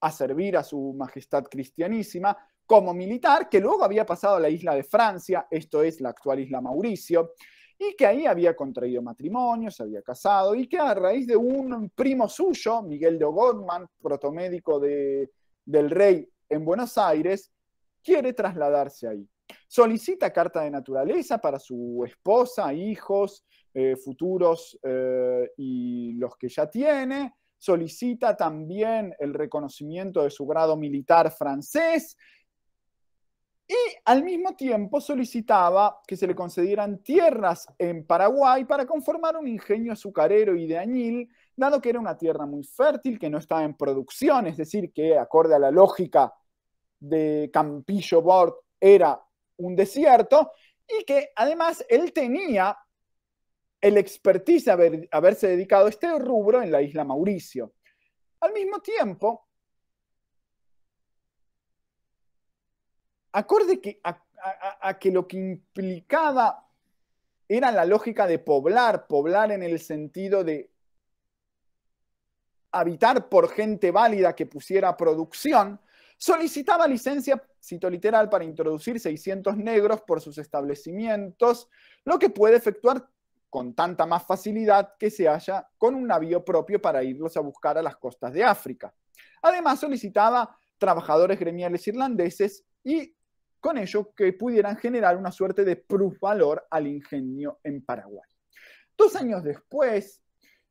a servir a su majestad cristianísima, como militar, que luego había pasado a la isla de Francia, esto es la actual isla Mauricio, y que ahí había contraído matrimonio, se había casado, y que a raíz de un primo suyo, Miguel de Ogotman, protomédico de, del rey en Buenos Aires, quiere trasladarse ahí. Solicita carta de naturaleza para su esposa, hijos, eh, futuros eh, y los que ya tiene. Solicita también el reconocimiento de su grado militar francés y al mismo tiempo solicitaba que se le concedieran tierras en Paraguay para conformar un ingenio azucarero y de añil, dado que era una tierra muy fértil, que no estaba en producción, es decir, que acorde a la lógica de Campillo Bort era un desierto, y que además él tenía el expertise de haberse dedicado a este rubro en la isla Mauricio. Al mismo tiempo, acorde a, a que lo que implicaba era la lógica de poblar, poblar en el sentido de habitar por gente válida que pusiera producción, solicitaba licencia, cito literal, para introducir 600 negros por sus establecimientos, lo que puede efectuar con tanta más facilidad que se haya con un navío propio para irlos a buscar a las costas de África. Además, solicitaba trabajadores gremiales irlandeses y con ello que pudieran generar una suerte de proof valor al ingenio en Paraguay. Dos años después,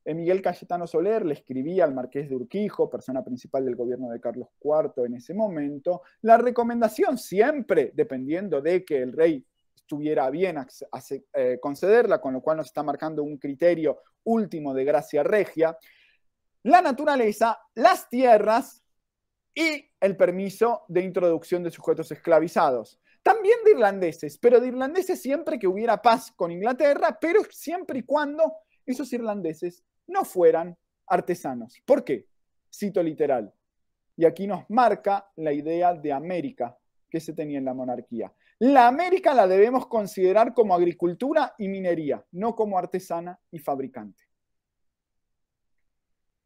eh, Miguel Cayetano Soler le escribía al marqués de Urquijo, persona principal del gobierno de Carlos IV en ese momento, la recomendación siempre, dependiendo de que el rey estuviera bien a, eh, concederla, con lo cual nos está marcando un criterio último de gracia regia, la naturaleza, las tierras y el permiso de introducción de sujetos esclavizados. También de irlandeses, pero de irlandeses siempre que hubiera paz con Inglaterra, pero siempre y cuando esos irlandeses no fueran artesanos. ¿Por qué? Cito literal. Y aquí nos marca la idea de América que se tenía en la monarquía. La América la debemos considerar como agricultura y minería, no como artesana y fabricante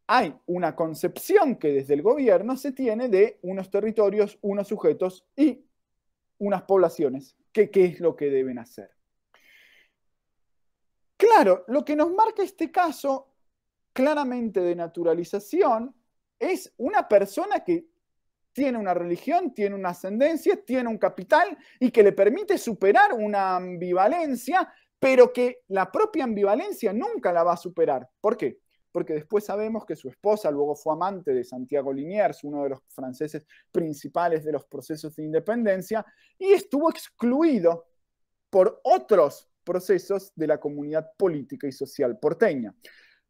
hay una concepción que desde el gobierno se tiene de unos territorios, unos sujetos y unas poblaciones, que qué es lo que deben hacer. Claro, lo que nos marca este caso claramente de naturalización es una persona que tiene una religión, tiene una ascendencia, tiene un capital y que le permite superar una ambivalencia, pero que la propia ambivalencia nunca la va a superar. ¿Por qué? porque después sabemos que su esposa luego fue amante de Santiago Liniers, uno de los franceses principales de los procesos de independencia, y estuvo excluido por otros procesos de la comunidad política y social porteña.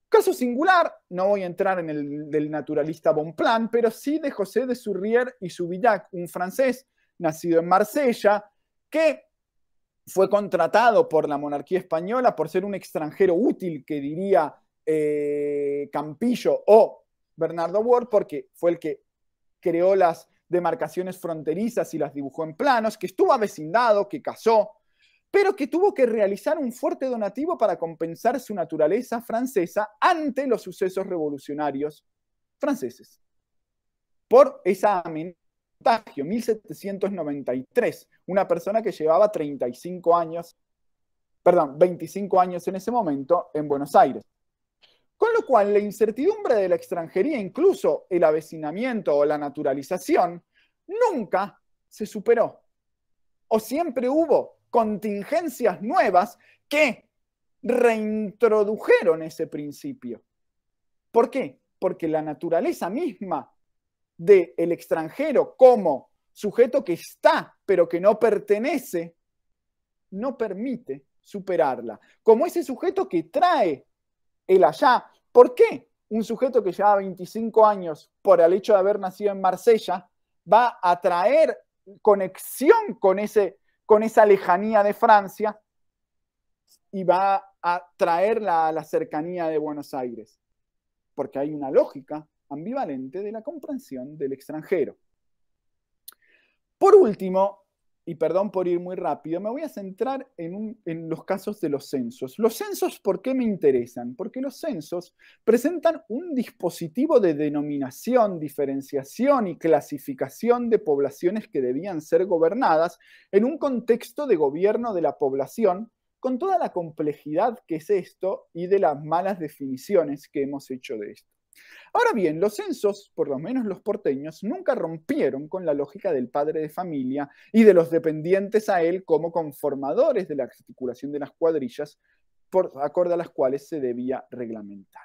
Caso singular, no voy a entrar en el del naturalista Bonplan, pero sí de José de Surrier y Subillac, un francés nacido en Marsella, que fue contratado por la monarquía española por ser un extranjero útil, que diría eh, Campillo o Bernardo Ward, porque fue el que creó las demarcaciones fronterizas y las dibujó en planos, que estuvo avecindado, que casó, pero que tuvo que realizar un fuerte donativo para compensar su naturaleza francesa ante los sucesos revolucionarios franceses. Por esa amenaza, 1793, una persona que llevaba 35 años, perdón, 25 años en ese momento en Buenos Aires. Con lo cual, la incertidumbre de la extranjería, incluso el avecinamiento o la naturalización, nunca se superó. O siempre hubo contingencias nuevas que reintrodujeron ese principio. ¿Por qué? Porque la naturaleza misma del extranjero como sujeto que está pero que no pertenece, no permite superarla. Como ese sujeto que trae el allá. ¿Por qué un sujeto que lleva 25 años por el hecho de haber nacido en Marsella va a traer conexión con, ese, con esa lejanía de Francia y va a traer la cercanía de Buenos Aires? Porque hay una lógica ambivalente de la comprensión del extranjero. Por último, y perdón por ir muy rápido, me voy a centrar en, los casos de los censos. Los censos, ¿por qué me interesan? Porque los censos presentan un dispositivo de denominación, diferenciación y clasificación de poblaciones que debían ser gobernadas en un contexto de gobierno de la población, con toda la complejidad que es esto y de las malas definiciones que hemos hecho de esto. Ahora bien, los censos, por lo menos los porteños, nunca rompieron con la lógica del padre de familia y de los dependientes a él como conformadores de la articulación de las cuadrillas, por, acorde a las cuales se debía reglamentar.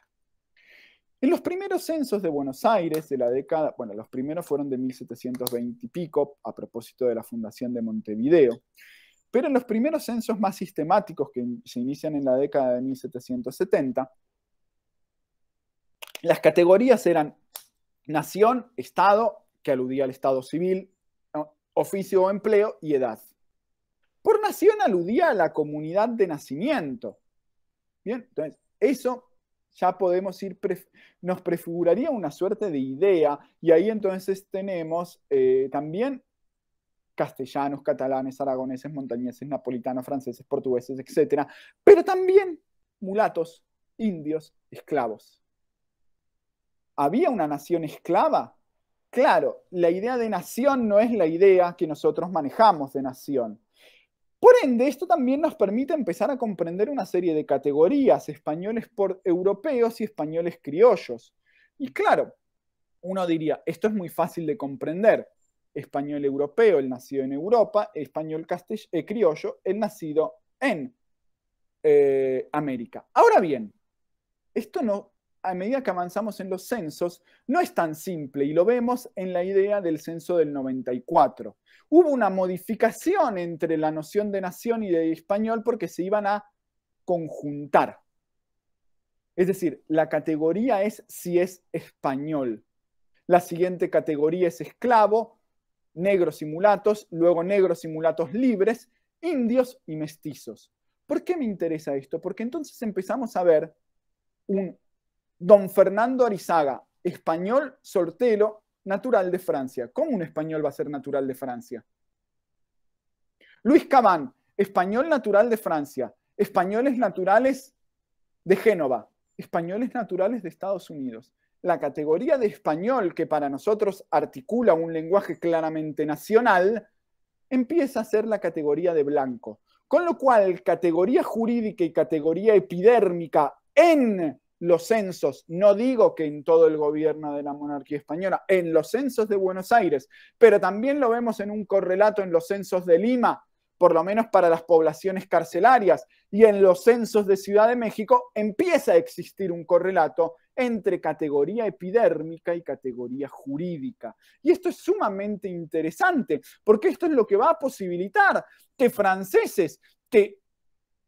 En los primeros censos de Buenos Aires de la década, bueno, los primeros fueron de 1720 y pico, a propósito de la fundación de Montevideo, pero en los primeros censos más sistemáticos que se inician en la década de 1770, las categorías eran nación, estado, que aludía al estado civil, oficio o empleo y edad. Por nación aludía a la comunidad de nacimiento. Bien, entonces eso ya podemos ir, nos prefiguraría una suerte de idea y ahí entonces tenemos eh, también castellanos, catalanes, aragoneses, montañeses, napolitanos, franceses, portugueses, etc. Pero también mulatos, indios, esclavos había una nación esclava. Claro, la idea de nación no es la idea que nosotros manejamos de nación. Por ende, esto también nos permite empezar a comprender una serie de categorías, españoles por europeos y españoles criollos. Y claro, uno diría, esto es muy fácil de comprender. Español europeo, el nacido en Europa, español castell eh, criollo, el nacido en eh, América. Ahora bien, esto no a medida que avanzamos en los censos, no es tan simple y lo vemos en la idea del censo del 94. Hubo una modificación entre la noción de nación y de español porque se iban a conjuntar. Es decir, la categoría es si es español. La siguiente categoría es esclavo, negros y mulatos, luego negros y mulatos libres, indios y mestizos. ¿Por qué me interesa esto? Porque entonces empezamos a ver un Don Fernando Arizaga, español sortelo, natural de Francia. ¿Cómo un español va a ser natural de Francia? Luis Cabán, español natural de Francia, españoles naturales de Génova, españoles naturales de Estados Unidos. La categoría de español que para nosotros articula un lenguaje claramente nacional empieza a ser la categoría de blanco. Con lo cual, categoría jurídica y categoría epidérmica en los censos, no digo que en todo el gobierno de la monarquía española, en los censos de Buenos Aires, pero también lo vemos en un correlato en los censos de Lima, por lo menos para las poblaciones carcelarias, y en los censos de Ciudad de México empieza a existir un correlato entre categoría epidérmica y categoría jurídica. Y esto es sumamente interesante, porque esto es lo que va a posibilitar que franceses que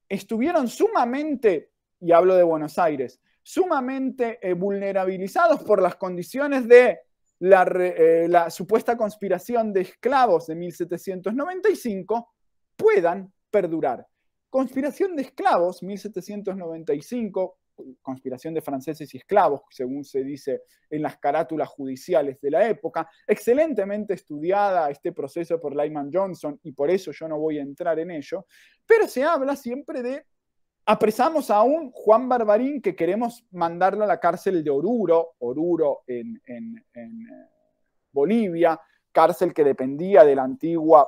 estuvieron sumamente, y hablo de Buenos Aires, sumamente eh, vulnerabilizados por las condiciones de la, eh, la supuesta conspiración de esclavos de 1795, puedan perdurar. Conspiración de esclavos, 1795, conspiración de franceses y esclavos, según se dice en las carátulas judiciales de la época, excelentemente estudiada este proceso por Lyman Johnson y por eso yo no voy a entrar en ello, pero se habla siempre de Apresamos a un Juan Barbarín que queremos mandarlo a la cárcel de Oruro, Oruro en, eh, Bolivia, cárcel que dependía de la antigua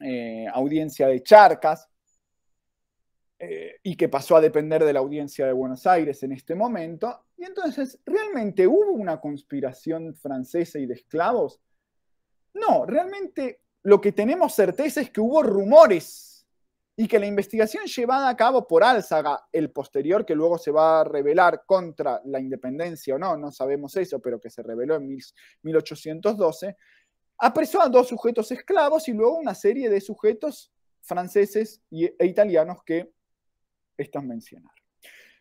eh, audiencia de Charcas eh, y que pasó a depender de la audiencia de Buenos Aires en este momento. Y entonces, ¿realmente hubo una conspiración francesa y de esclavos? No, realmente lo que tenemos certeza es que hubo rumores y que la investigación llevada a cabo por Álzaga, el posterior que luego se va a revelar contra la independencia o no, no sabemos eso, pero que se reveló en 1812, apresó a dos sujetos esclavos y luego una serie de sujetos franceses e italianos que están mencionar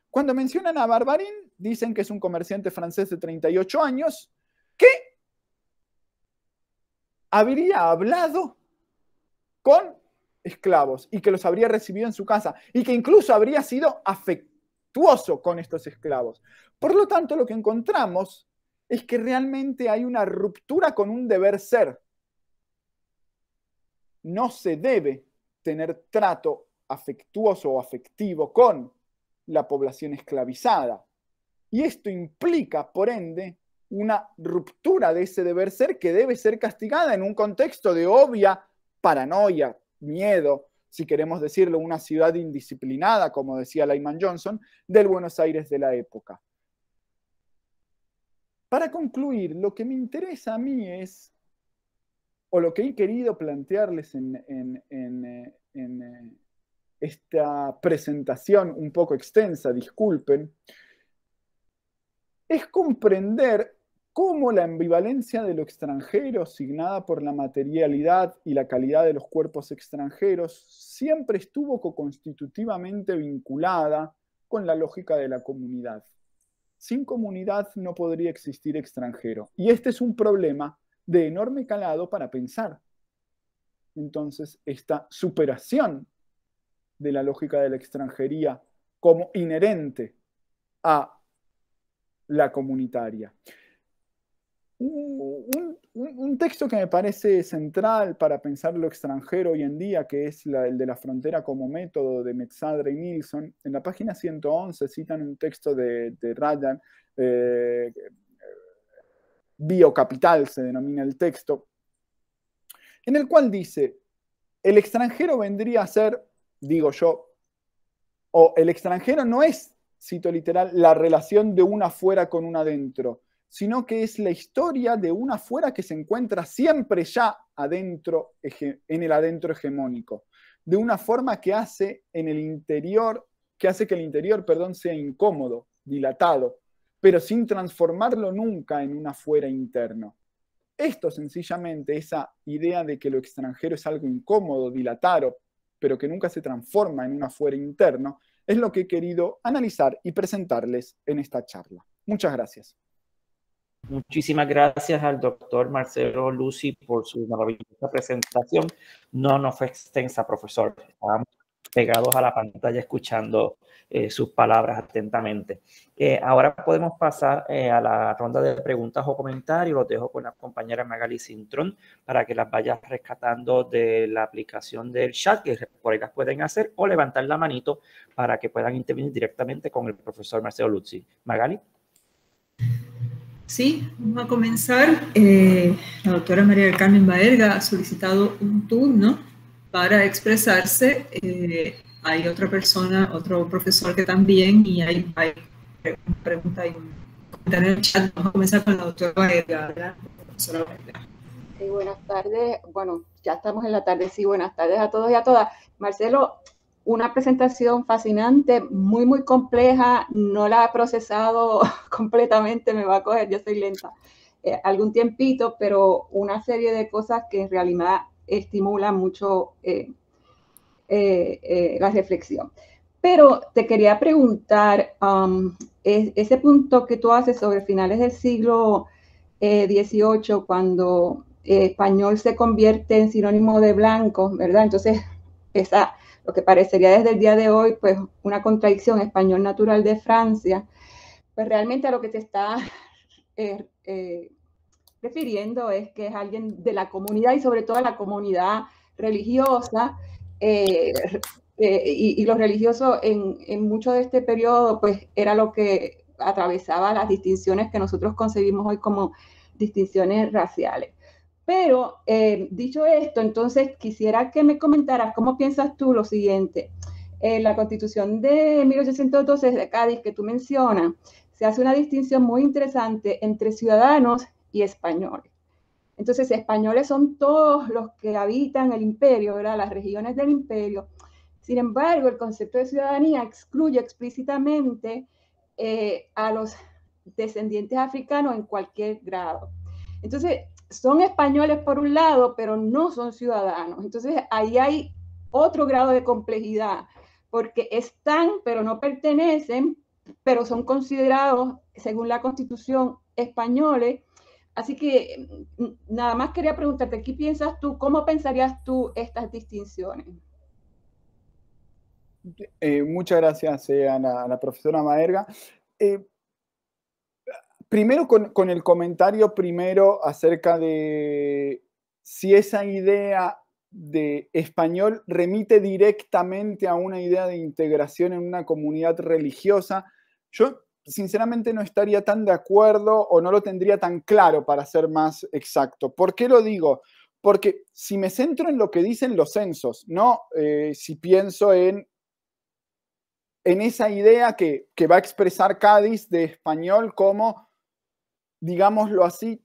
Cuando mencionan a Barbarín, dicen que es un comerciante francés de 38 años que habría hablado con esclavos y que los habría recibido en su casa y que incluso habría sido afectuoso con estos esclavos. Por lo tanto, lo que encontramos es que realmente hay una ruptura con un deber ser. No se debe tener trato afectuoso o afectivo con la población esclavizada. Y esto implica, por ende, una ruptura de ese deber ser que debe ser castigada en un contexto de obvia paranoia, miedo, si queremos decirlo, una ciudad indisciplinada, como decía Lyman Johnson, del Buenos Aires de la época. Para concluir, lo que me interesa a mí es, o lo que he querido plantearles en, en eh, esta presentación un poco extensa, disculpen, es comprender cómo la ambivalencia de lo extranjero, asignada por la materialidad y la calidad de los cuerpos extranjeros, siempre estuvo constitutivamente vinculada con la lógica de la comunidad. Sin comunidad no podría existir extranjero. Y este es un problema de enorme calado para pensar. Entonces, esta superación de la lógica de la extranjería como inherente a la comunitaria un, texto que me parece central para pensar lo extranjero hoy en día, que es el de la frontera como método de Metzadre y Nilsson. En la página 111 citan un texto de, Ryan, eh, Biocapital se denomina el texto, en el cual dice, el extranjero vendría a ser, digo yo, o el extranjero no es, cito literal, la relación de una afuera con un adentro sino que es la historia de un afuera que se encuentra siempre ya adentro, en el adentro hegemónico, de una forma que hace en el interior, que hace que el interior, perdón, sea incómodo, dilatado, pero sin transformarlo nunca en un afuera interno. Esto sencillamente, esa idea de que lo extranjero es algo incómodo, dilatado, pero que nunca se transforma en un afuera interno, es lo que he querido analizar y presentarles en esta charla. Muchas gracias. Muchísimas gracias al doctor Marcelo Lucy por su maravillosa presentación. No, nos fue extensa, profesor. Estábamos pegados a la pantalla escuchando eh, sus palabras atentamente. Eh, ahora podemos pasar eh, a la ronda de preguntas o comentarios. Los dejo con la compañera Magali Cintrón para que las vaya rescatando de la aplicación del chat que por ellas pueden hacer o levantar la manito para que puedan intervenir directamente con el profesor Marcelo Lucy. Magali. Sí, vamos a comenzar. Eh, la doctora María del Carmen Baerga ha solicitado un turno para expresarse. Eh, hay otra persona, otro profesor que también, y hay, pregunta y un comentario en el chat. Vamos a comenzar con la doctora Baerga, buenas tardes. Bueno, ya estamos en la tarde. Sí, buenas tardes a todos y a todas. Marcelo, una presentación fascinante, muy, muy compleja, no la he procesado completamente, me va a coger, yo soy lenta, eh, algún tiempito, pero una serie de cosas que en realidad estimulan mucho eh, eh, la reflexión. Pero te quería preguntar, um, ese punto que tú haces sobre finales del siglo XVIII, cuando español se convierte en sinónimo de blanco, ¿verdad? Entonces, esa lo que parecería desde el día de hoy, pues una contradicción español natural de Francia, pues realmente a lo que te está eh, eh, refiriendo es que es alguien de la comunidad y sobre todo la comunidad religiosa. Eh, y, y, los religiosos en, en mucho de este periodo, pues era lo que atravesaba las distinciones que nosotros concebimos hoy como distinciones raciales. Pero eh, dicho esto, entonces quisiera que me comentaras cómo piensas tú lo siguiente. En eh, la constitución de 1812 de Cádiz que tú mencionas, se hace una distinción muy interesante entre ciudadanos y españoles. Entonces, españoles son todos los que habitan el imperio, ¿verdad? las regiones del imperio. Sin embargo, el concepto de ciudadanía excluye explícitamente eh, a los descendientes africanos en cualquier grado. Entonces, son españoles por un lado, pero no son ciudadanos. Entonces ahí hay otro grado de complejidad, porque están, pero no pertenecen, pero son considerados, según la Constitución, españoles. Así que mm, nada más quería preguntarte, ¿qué piensas tú? ¿Cómo pensarías tú estas distinciones? Eh, muchas gracias eh, a, la, profesora Maerga. Eh, primero con, el comentario primero acerca de si esa idea de español remite directamente a una idea de integración en una comunidad religiosa. Yo sinceramente no estaría tan de acuerdo o no lo tendría tan claro para ser más exacto. ¿Por qué lo digo? Porque si me centro en lo que dicen los censos, no eh, si pienso en, en esa idea que, que, va a expresar Cádiz de español como digámoslo así,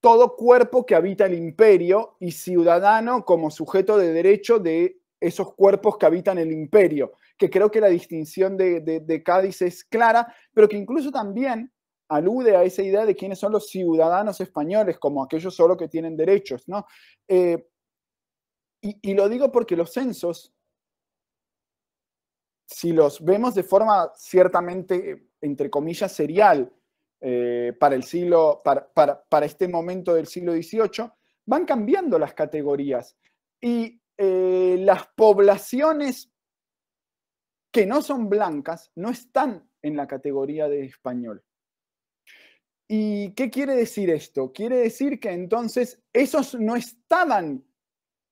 todo cuerpo que habita el imperio y ciudadano como sujeto de derecho de esos cuerpos que habitan el imperio, que creo que la distinción de, Cádiz es clara, pero que incluso también alude a esa idea de quiénes son los ciudadanos españoles, como aquellos solo que tienen derechos, ¿no? Eh, y lo digo porque los censos, si los vemos de forma ciertamente, entre comillas, serial, eh, para, el siglo, para, este momento del siglo XVIII, van cambiando las categorías y eh, las poblaciones que no son blancas no están en la categoría de español. ¿Y qué quiere decir esto? Quiere decir que entonces esos no estaban,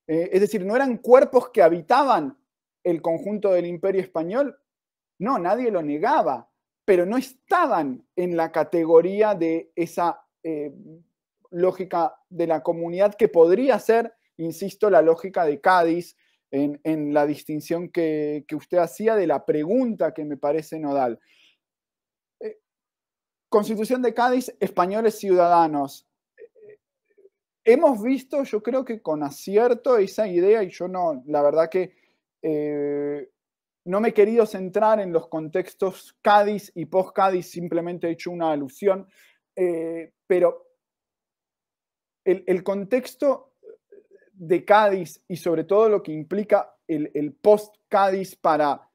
eh, es decir, no eran cuerpos que habitaban el conjunto del imperio español. No, nadie lo negaba pero no estaban en la categoría de esa eh, lógica de la comunidad que podría ser, insisto, la lógica de Cádiz en, la distinción que, usted hacía de la pregunta que me parece nodal. Eh, Constitución de Cádiz, españoles ciudadanos. hemos visto, yo creo que con acierto esa idea, y yo no, la verdad que eh, no me he querido centrar en los contextos Cádiz y post-Cádiz, simplemente he hecho una alusión, eh, pero el, contexto de Cádiz y sobre todo lo que implica el, post-Cádiz para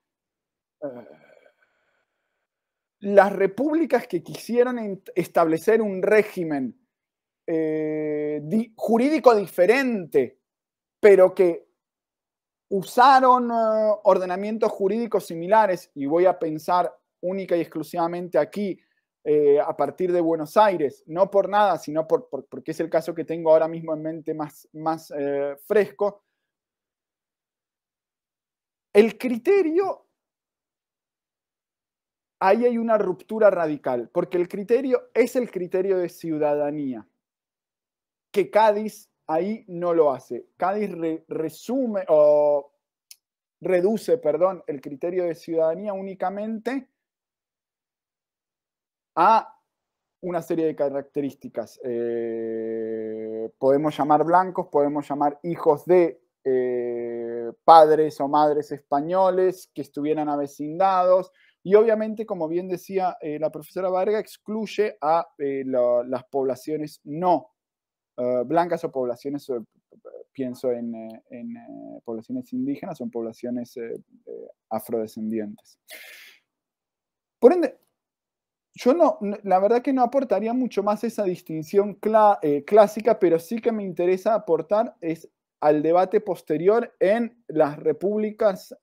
eh, las repúblicas que quisieran establecer un régimen eh, jurídico diferente, pero que usaron eh, ordenamientos jurídicos similares, y voy a pensar única y exclusivamente aquí, eh, a partir de Buenos Aires, no por nada, sino porque es el caso que tengo ahora mismo en mente más, más eh, fresco, el criterio, ahí hay una ruptura radical, porque el criterio es el criterio de ciudadanía que Cádiz ahí no lo hace. Cádiz resume o reduce, perdón, el criterio de ciudadanía únicamente a una serie de características. Eh, podemos llamar blancos, podemos llamar hijos de eh, padres o madres españoles que estuvieran avecindados. Y obviamente, como bien decía eh, la profesora Varga, excluye a las poblaciones no eh, blancas o poblaciones, eh, pienso en, eh, poblaciones indígenas o en poblaciones afrodescendientes. Por ende, yo no, la verdad que no aportaría mucho más esa distinción clásica, pero sí que me interesa aportar es al debate posterior en las repúblicas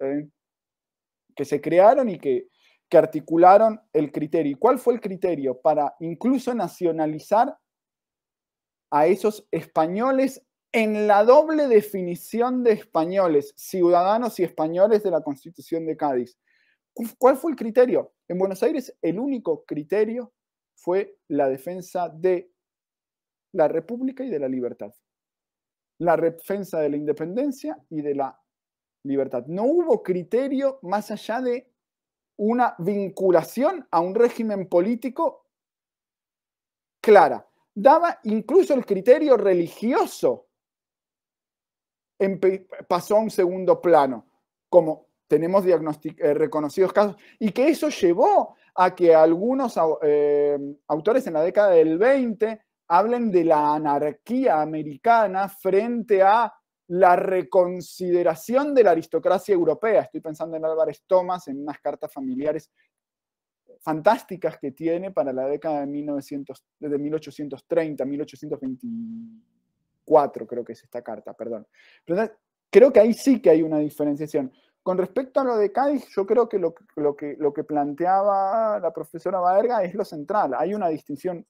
que se crearon y que, que articularon el criterio. ¿Y cuál fue el criterio para incluso nacionalizar a esos españoles en la doble definición de españoles, ciudadanos y españoles de la Constitución de Cádiz. ¿Cuál fue el criterio? En Buenos Aires el único criterio fue la defensa de la República y de la libertad. La defensa de la independencia y de la libertad. No hubo criterio más allá de una vinculación a un régimen político clara daba incluso el criterio religioso, pasó a un segundo plano, como tenemos eh, reconocidos casos, y que eso llevó a que algunos eh, autores en la década del 20 hablen de la anarquía americana frente a la reconsideración de la aristocracia europea. Estoy pensando en Álvarez Thomas, en unas cartas familiares fantásticas que tiene para la década de, 1900, 1830, 1824, creo que es esta carta, perdón. creo que ahí sí que hay una diferenciación. Con respecto a lo de Cádiz, yo creo que lo, que lo que planteaba la profesora Baerga es lo central. Hay una distinción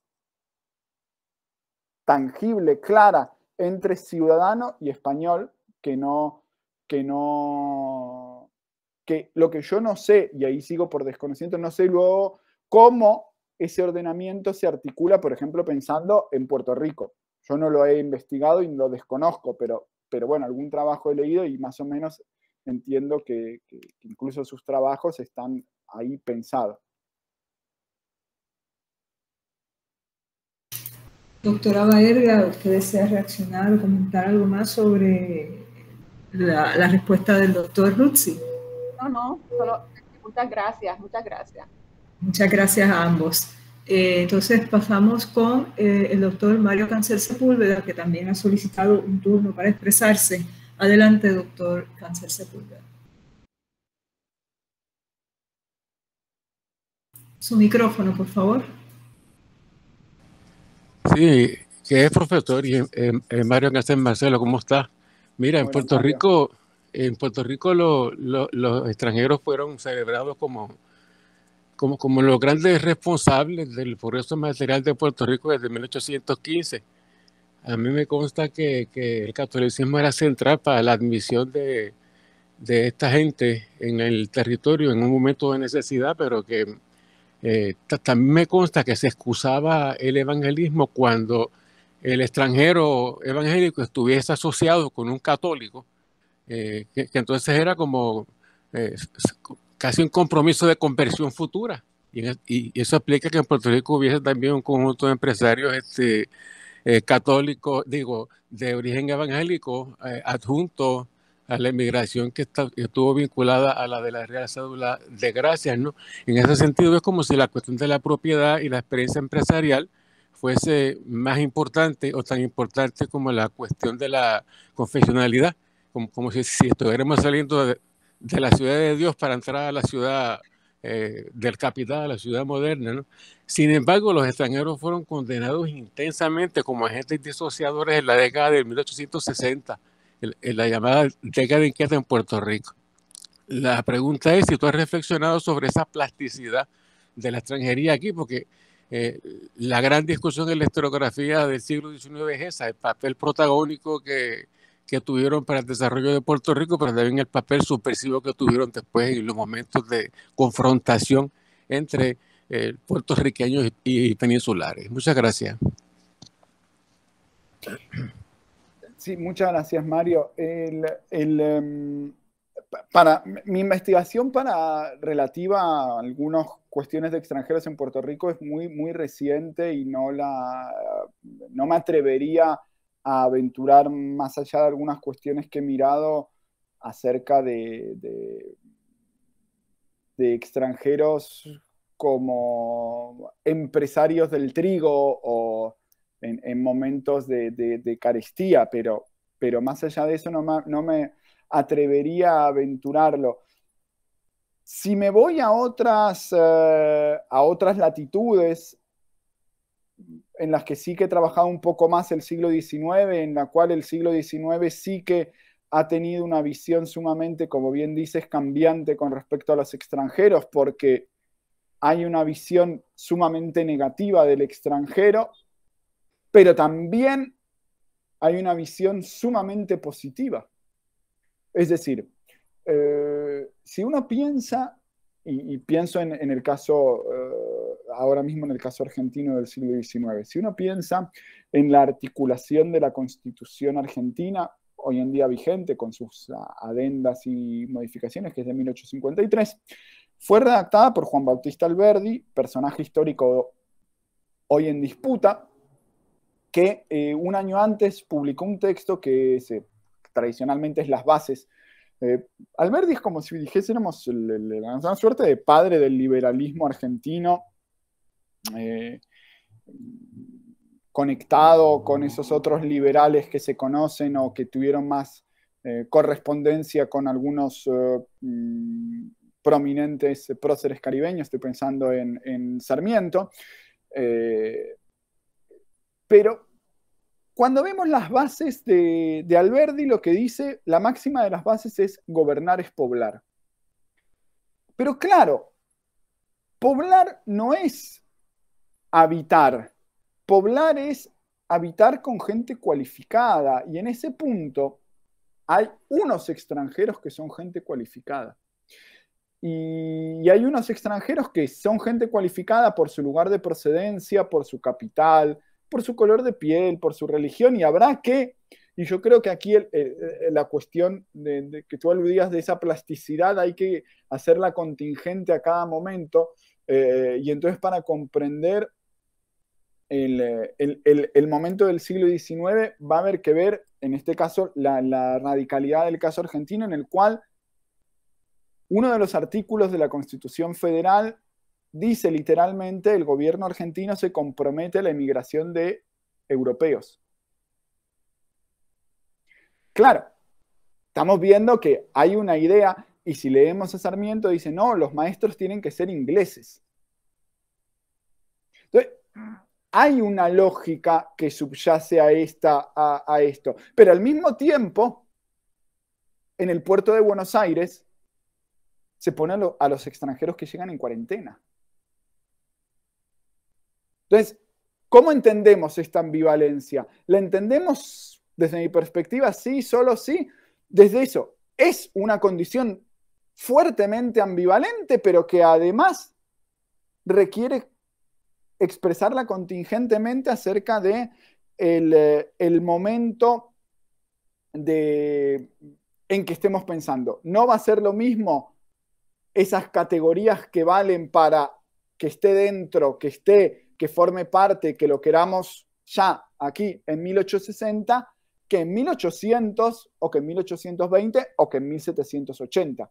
tangible, clara, entre ciudadano y español que no, que no que lo que yo no sé, y ahí sigo por desconocimiento, no sé luego cómo ese ordenamiento se articula, por ejemplo, pensando en Puerto Rico. Yo no lo he investigado y lo desconozco, pero, pero bueno, algún trabajo he leído y más o menos entiendo que, incluso sus trabajos están ahí pensados. Doctora Baerga, ¿usted desea reaccionar o comentar algo más sobre la, la respuesta del doctor Ruzzi? No, no, solo muchas gracias, muchas gracias. Muchas gracias a ambos. Eh, entonces pasamos con eh, el doctor Mario Cáncer Sepúlveda, que también ha solicitado un turno para expresarse. Adelante, doctor Cáncer Sepúlveda. Su micrófono, por favor. Sí, que es profesor y eh, Mario Cáncer Marcelo, ¿cómo está? Mira, en Puerto Rico en Puerto Rico los extranjeros fueron celebrados como, como, como los grandes responsables del progreso material de Puerto Rico desde 1815. A mí me consta que, el catolicismo era central para la admisión de, esta gente en el territorio en un momento de necesidad, pero que eh, también me consta que se excusaba el evangelismo cuando el extranjero evangélico estuviese asociado con un católico eh, que, entonces era como eh, casi un compromiso de conversión futura. Y, eso explica que en Puerto Rico hubiese también un conjunto de empresarios este, eh, católicos, digo, de origen evangélico, adjunto a la inmigración que, estuvo vinculada a la de la Real Cédula de Gracias, ¿no? En ese sentido es como si la cuestión de la propiedad y la experiencia empresarial fuese más importante o tan importante como la cuestión de la confesionalidad como, si, si, estuviéramos saliendo de, la ciudad de Dios para entrar a la ciudad eh, del capital, a la ciudad moderna. ¿no? Sin embargo, los extranjeros fueron condenados intensamente como agentes disociadores en la década de 1860, en, la llamada década de inquieta en Puerto Rico. La pregunta es si tú has reflexionado sobre esa plasticidad de la extranjería aquí, porque eh, la gran discusión en la historiografía del siglo XIX es esa, el papel protagónico que que tuvieron para el desarrollo de Puerto Rico, pero también el papel subversivo que tuvieron después en los momentos de confrontación entre eh, puertorriqueños y, peninsulares. Muchas gracias. Sí, muchas gracias, Mario. Em, para mi investigación para relativa a algunas cuestiones de extranjeros en Puerto Rico es muy, muy reciente y no, la, no me atrevería a aventurar más allá de algunas cuestiones que he mirado acerca de, extranjeros como empresarios del trigo o en, momentos de, carestía, pero, pero más allá de eso no, me atrevería a aventurarlo. Si me voy a otras, eh, a otras latitudes, en las que sí que he trabajado un poco más el siglo XIX, en la cual el siglo XIX sí que ha tenido una visión sumamente, como bien dices, cambiante con respecto a los extranjeros, porque hay una visión sumamente negativa del extranjero, pero también hay una visión sumamente positiva. Es decir, eh, si uno piensa, y, pienso en, el caso eh, ahora mismo en el caso argentino del siglo XIX. Si uno piensa en la articulación de la constitución argentina, hoy en día vigente con sus adendas y modificaciones, que es de 1853, fue redactada por Juan Bautista Alberdi, personaje histórico hoy en disputa, que eh, un año antes publicó un texto que tradicionalmente es las bases. Eh, Alberdi es como si dijésemos la gran suerte de padre del liberalismo argentino eh, conectado con esos otros liberales que se conocen o que tuvieron más eh, correspondencia con algunos eh, mm, prominentes próceres caribeños, estoy pensando en, Sarmiento. pero cuando vemos las bases de, de lo que dice, la máxima de las bases es gobernar es poblar. Pero claro, poblar no es habitar. Poblar es habitar con gente cualificada y en ese punto hay unos extranjeros que son gente cualificada. Y, hay unos extranjeros que son gente cualificada por su lugar de procedencia, por su capital, por su color de piel, por su religión, y habrá que, y yo creo que aquí la cuestión de, que tú aludías de esa plasticidad hay que hacerla contingente a cada momento, eh, y entonces para comprender eh, el, momento del siglo XIX va a haber que ver, en este caso, la, la, radicalidad del caso argentino, en el cual uno de los artículos de la Constitución Federal dice literalmente el gobierno argentino se compromete a la emigración de europeos. Claro, estamos viendo que hay una idea, y si leemos a Sarmiento, dice, no, los maestros tienen que ser ingleses. Entonces, hay una lógica que subyace a, esta, a, esto. Pero al mismo tiempo, en el puerto de Buenos Aires, se pone a, a, los extranjeros que llegan en cuarentena. Entonces, ¿cómo entendemos esta ambivalencia? ¿La entendemos desde mi perspectiva? Sí, solo sí. Desde eso, es una condición fuertemente ambivalente, pero que además requiere expresarla contingentemente acerca de eh, el, momento de, en que estemos pensando. No va a ser lo mismo esas categorías que valen para que esté dentro, que esté, que forme parte, que lo queramos ya aquí en 1860, que en 1800 o que en 1820 o que en 1780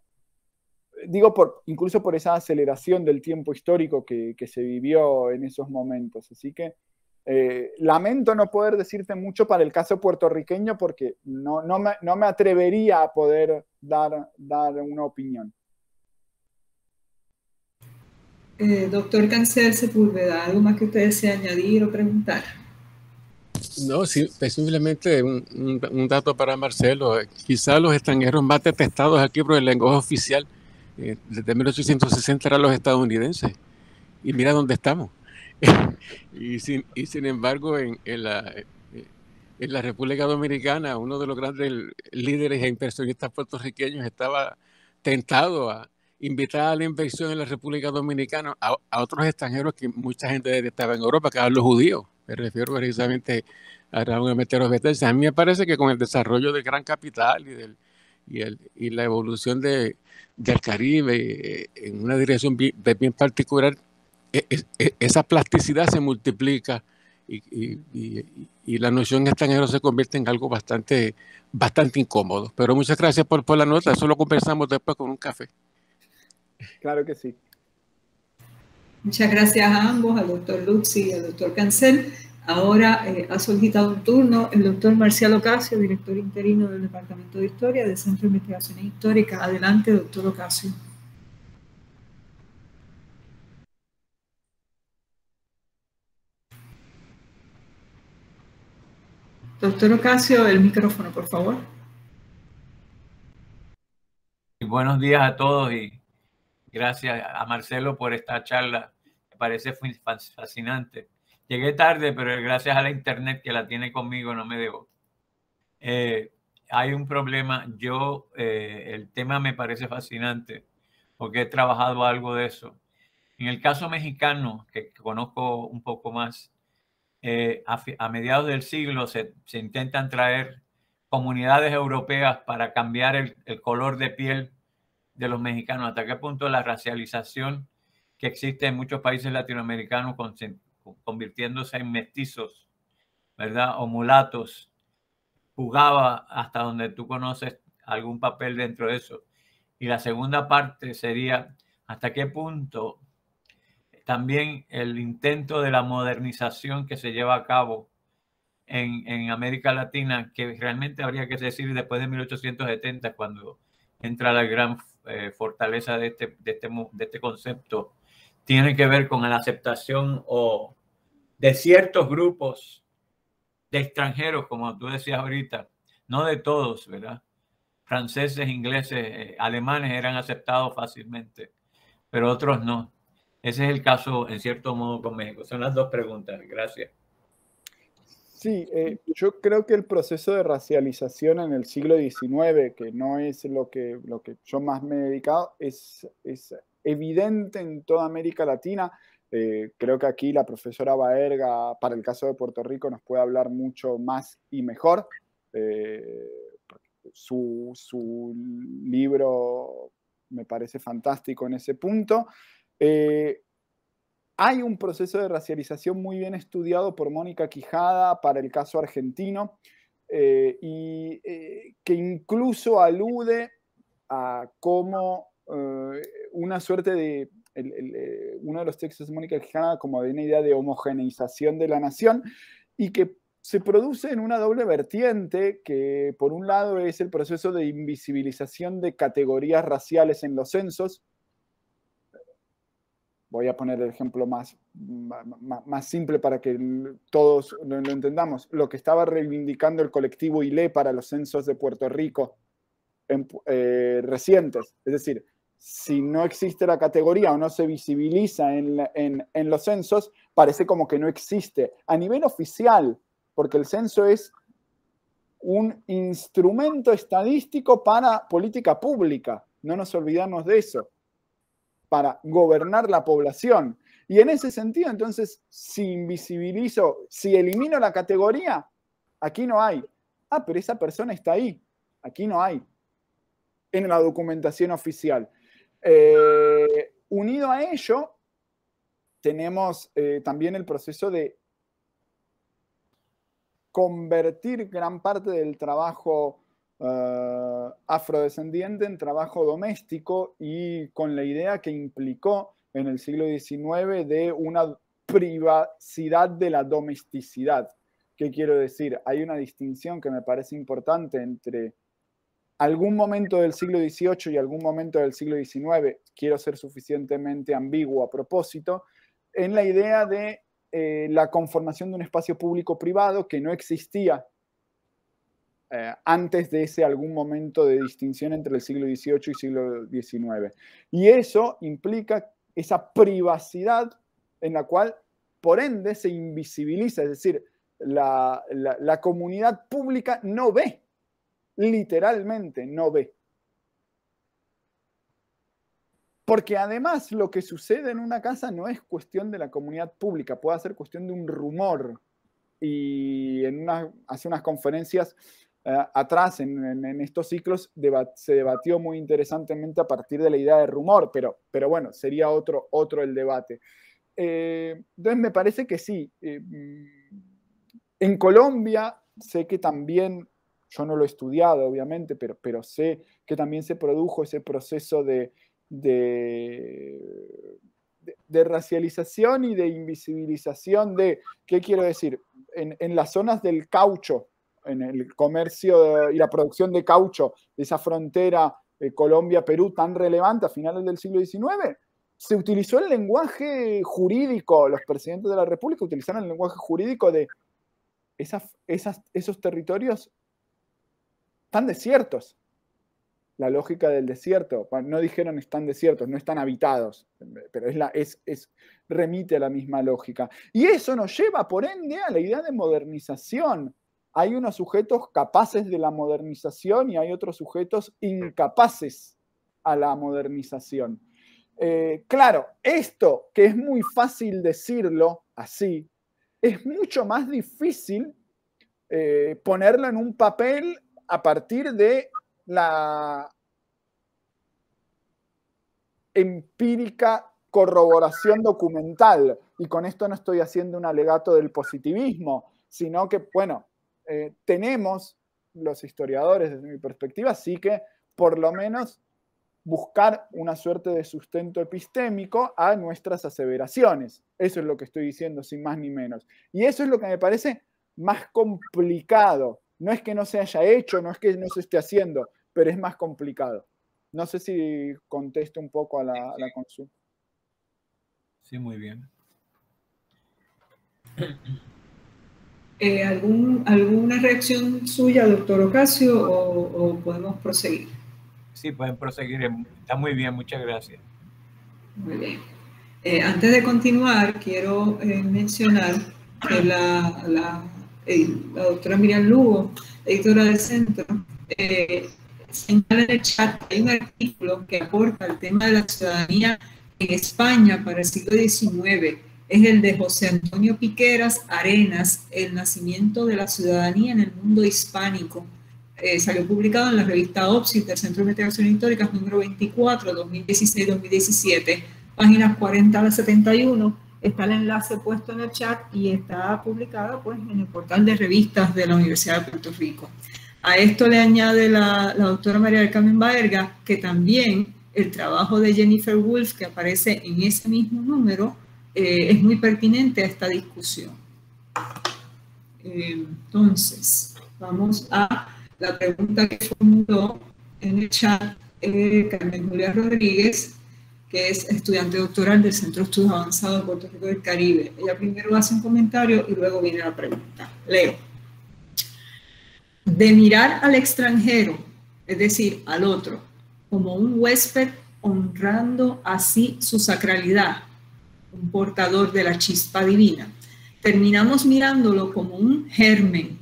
digo, por, incluso por esa aceleración del tiempo histórico que, que se vivió en esos momentos. Así que eh, lamento no poder decirte mucho para el caso puertorriqueño porque no, no, me, no me, atrevería a poder dar, dar una opinión. Eh, doctor Cancel Sepúlveda, ¿algo más que usted desee añadir o preguntar? No, sí, simplemente un, un, dato para Marcelo. Quizá los extranjeros más detestados aquí por el lenguaje oficial eh, desde 1860 eran los estadounidenses. Y mira dónde estamos. y, sin, y, sin, embargo, en, en, la, eh, en, la, República Dominicana, uno de los grandes líderes e inversionistas puertorriqueños estaba tentado a invitar a la inversión en la República Dominicana a, otros extranjeros que mucha gente estaba en Europa, que eran los judíos. Me refiero precisamente a Raúl Meteros Betel. A mí me parece que con el desarrollo del gran capital y del y, la evolución de, del Caribe eh, en una dirección bien, bien particular, e, e, e, esa plasticidad se multiplica y, la noción extranjera se convierte en algo bastante, bastante incómodo. Pero muchas gracias por, la nota, eso lo conversamos después con un café. Claro que sí. Muchas gracias a ambos, al doctor Lux y al doctor Cancel. Ahora eh, ha solicitado un turno el doctor Marcial Ocasio, director interino del Departamento de Historia del Centro de Investigaciones Históricas. Adelante, doctor Ocasio. Doctor Ocasio, el micrófono, por favor. Buenos días a todos y gracias a Marcelo por esta charla. Me parece fascinante. Llegué tarde, pero gracias a la internet que la tiene conmigo no me debo. Eh, hay un problema. Yo, eh, el tema me parece fascinante porque he trabajado algo de eso. En el caso mexicano, que conozco un poco más, eh, a, mediados del siglo se, intentan traer comunidades europeas para cambiar el, color de piel de los mexicanos. ¿Hasta qué punto la racialización que existe en muchos países latinoamericanos con, convirtiéndose en mestizos, ¿verdad? O mulatos, jugaba hasta donde tú conoces algún papel dentro de eso. Y la segunda parte sería hasta qué punto también el intento de la modernización que se lleva a cabo en, América Latina, que realmente habría que decir después de 1870, cuando entra la gran eh, fortaleza de este, de este, de este concepto tiene que ver con la aceptación o de ciertos grupos de extranjeros, como tú decías ahorita, no de todos, ¿verdad? Franceses, ingleses, eh, alemanes eran aceptados fácilmente, pero otros no. Ese es el caso, en cierto modo, con México. Son las dos preguntas. Gracias. Sí, eh, yo creo que el proceso de racialización en el siglo XIX, que no es lo que, lo que yo más me he dedicado, es, es evidente en toda América Latina. Eh, creo que aquí la profesora Baerga, para el caso de Puerto Rico, nos puede hablar mucho más y mejor. Eh, su, libro me parece fantástico en ese punto. Eh, hay un proceso de racialización muy bien estudiado por Mónica Quijada para el caso argentino y que incluso alude a cómo eh, una suerte de, eh, uno de los textos de Mónica Quijana como de una idea de homogeneización de la nación y que se produce en una doble vertiente que por un lado es el proceso de invisibilización de categorías raciales en los censos. Voy a poner el ejemplo más, más, simple para que todos lo, entendamos. Lo que estaba reivindicando el colectivo ILE para los censos de Puerto Rico eh, recientes. Es decir, si no existe la categoría o no se visibiliza en, los censos, parece como que no existe. A nivel oficial, porque el censo es un instrumento estadístico para política pública, no nos olvidamos de eso, para gobernar la población. Y en ese sentido, entonces, si invisibilizo, si elimino la categoría, aquí no hay. Ah, pero esa persona está ahí, aquí no hay, en la documentación oficial. Eh, unido a ello, tenemos eh, también el proceso de convertir gran parte del trabajo eh, afrodescendiente en trabajo doméstico y con la idea que implicó en el siglo XIX de una privacidad de la domesticidad. ¿Qué quiero decir? Hay una distinción que me parece importante entre algún momento del siglo XVIII y algún momento del siglo XIX, quiero ser suficientemente ambiguo a propósito, en la idea de eh, la conformación de un espacio público-privado que no existía eh, antes de ese algún momento de distinción entre el siglo XVIII y siglo XIX. Y eso implica esa privacidad en la cual, por ende, se invisibiliza, es decir, la comunidad pública no ve literalmente no ve. Porque además lo que sucede en una casa no es cuestión de la comunidad pública, puede ser cuestión de un rumor. Y en hace unas conferencias eh, atrás, en, estos ciclos, se debatió muy interesantemente a partir de la idea de rumor, pero, pero bueno, sería otro, otro el debate. Eh, entonces me parece que sí. Eh, mm, en Colombia sé que también yo no lo he estudiado, obviamente, pero, pero sé que también se produjo ese proceso de, de, racialización y de invisibilización de, ¿qué quiero decir? En, las zonas del caucho, en el comercio y la producción de caucho, de esa frontera eh, Colombia-Perú tan relevante a finales del siglo XIX, se utilizó el lenguaje jurídico, los presidentes de la República utilizaron el lenguaje jurídico de esas, esos territorios están desiertos. La lógica del desierto, no dijeron están desiertos, no están habitados, pero es la, es, remite a la misma lógica. Y eso nos lleva, por ende, a la idea de modernización. Hay unos sujetos capaces de la modernización y hay otros sujetos incapaces a la modernización. Eh, claro, esto que es muy fácil decirlo así, es mucho más difícil eh, ponerlo en un papel a partir de la empírica corroboración documental. Y con esto no estoy haciendo un alegato del positivismo, sino que, bueno, eh, tenemos los historiadores, desde mi perspectiva, sí que por lo menos buscar una suerte de sustento epistémico a nuestras aseveraciones. Eso es lo que estoy diciendo, sin más ni menos. Y eso es lo que me parece más complicado no es que no se haya hecho, no es que no se esté haciendo, pero es más complicado. No sé si contesto un poco a la, consulta. Sí, muy bien. Eh, ¿algún, ¿Alguna reacción suya, doctor Ocasio, o, podemos proseguir? Sí, pueden proseguir. Está muy bien, muchas gracias. Muy bien. Eh, antes de continuar, quiero eh, mencionar que la la doctora Miriam Lugo, editora del centro, eh, señala en el chat hay un artículo que aporta el tema de la ciudadanía en España para el siglo XIX. Es el de José Antonio Piqueras Arenas, El nacimiento de la ciudadanía en el mundo hispánico. Eh, salió publicado en la revista OPSI del Centro de Investigación Histórica número 24, 2016-2017, páginas 40 a 71 Está el enlace puesto en el chat y está publicada pues, en el portal de revistas de la Universidad de Puerto Rico. A esto le añade la, doctora María del Carmen Baerga que también el trabajo de Jennifer Wolf, que aparece en ese mismo número, eh, es muy pertinente a esta discusión. Entonces, vamos a la pregunta que formuló en el chat eh, Carmen Julia Rodríguez que es estudiante doctoral del Centro de Estudios Avanzados de Puerto Rico del Caribe. Ella primero hace un comentario y luego viene la pregunta. Leo. De mirar al extranjero, es decir, al otro, como un huésped honrando así su sacralidad, un portador de la chispa divina, terminamos mirándolo como un germen,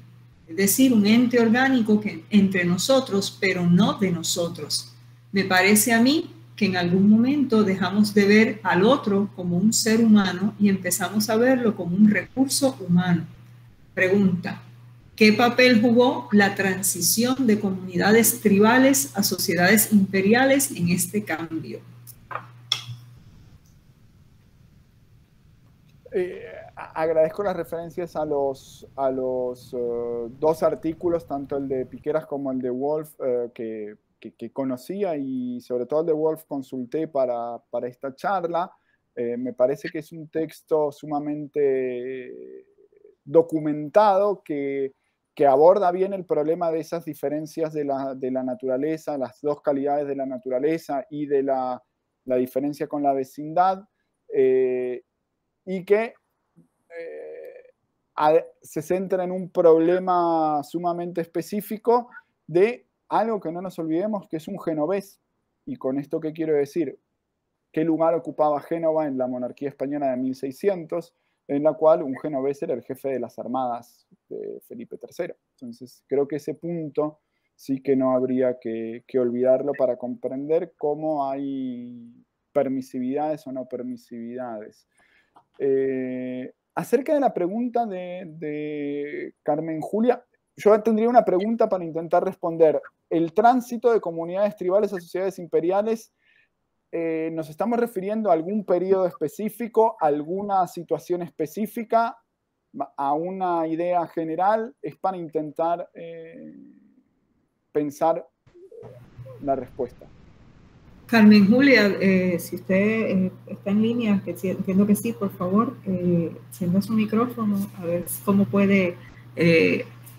es decir, un ente orgánico que entre nosotros, pero no de nosotros. Me parece a mí que en algún momento dejamos de ver al otro como un ser humano y empezamos a verlo como un recurso humano. Pregunta, ¿qué papel jugó la transición de comunidades tribales a sociedades imperiales en este cambio? Eh, agradezco las referencias a los, a los eh, dos artículos, tanto el de Piqueras como el de Wolf, eh, que que, conocía y sobre todo el de Wolf consulté para, esta charla. Eh, me parece que es un texto sumamente documentado que, aborda bien el problema de esas diferencias de la, naturaleza, las dos calidades de la naturaleza y de la, diferencia con la vecindad, eh, y que eh, se centra en un problema sumamente específico de algo que no nos olvidemos que es un genovés. Y con esto qué quiero decir? ¿Qué lugar ocupaba Génova en la monarquía española de 1600? En la cual un genovés era el jefe de las armadas de Felipe III. Entonces creo que ese punto sí que no habría que, olvidarlo para comprender cómo hay permisividades o no permisividades. Eh, acerca de la pregunta de, Carmen Julia, yo tendría una pregunta para intentar responder. El tránsito de comunidades tribales a sociedades imperiales, eh, ¿nos estamos refiriendo a algún periodo específico, alguna situación específica, a una idea general? Es para intentar eh, pensar la respuesta. Carmen Julia, eh, si usted está en línea, que entiendo que sí, por favor, eh, su micrófono a ver cómo puede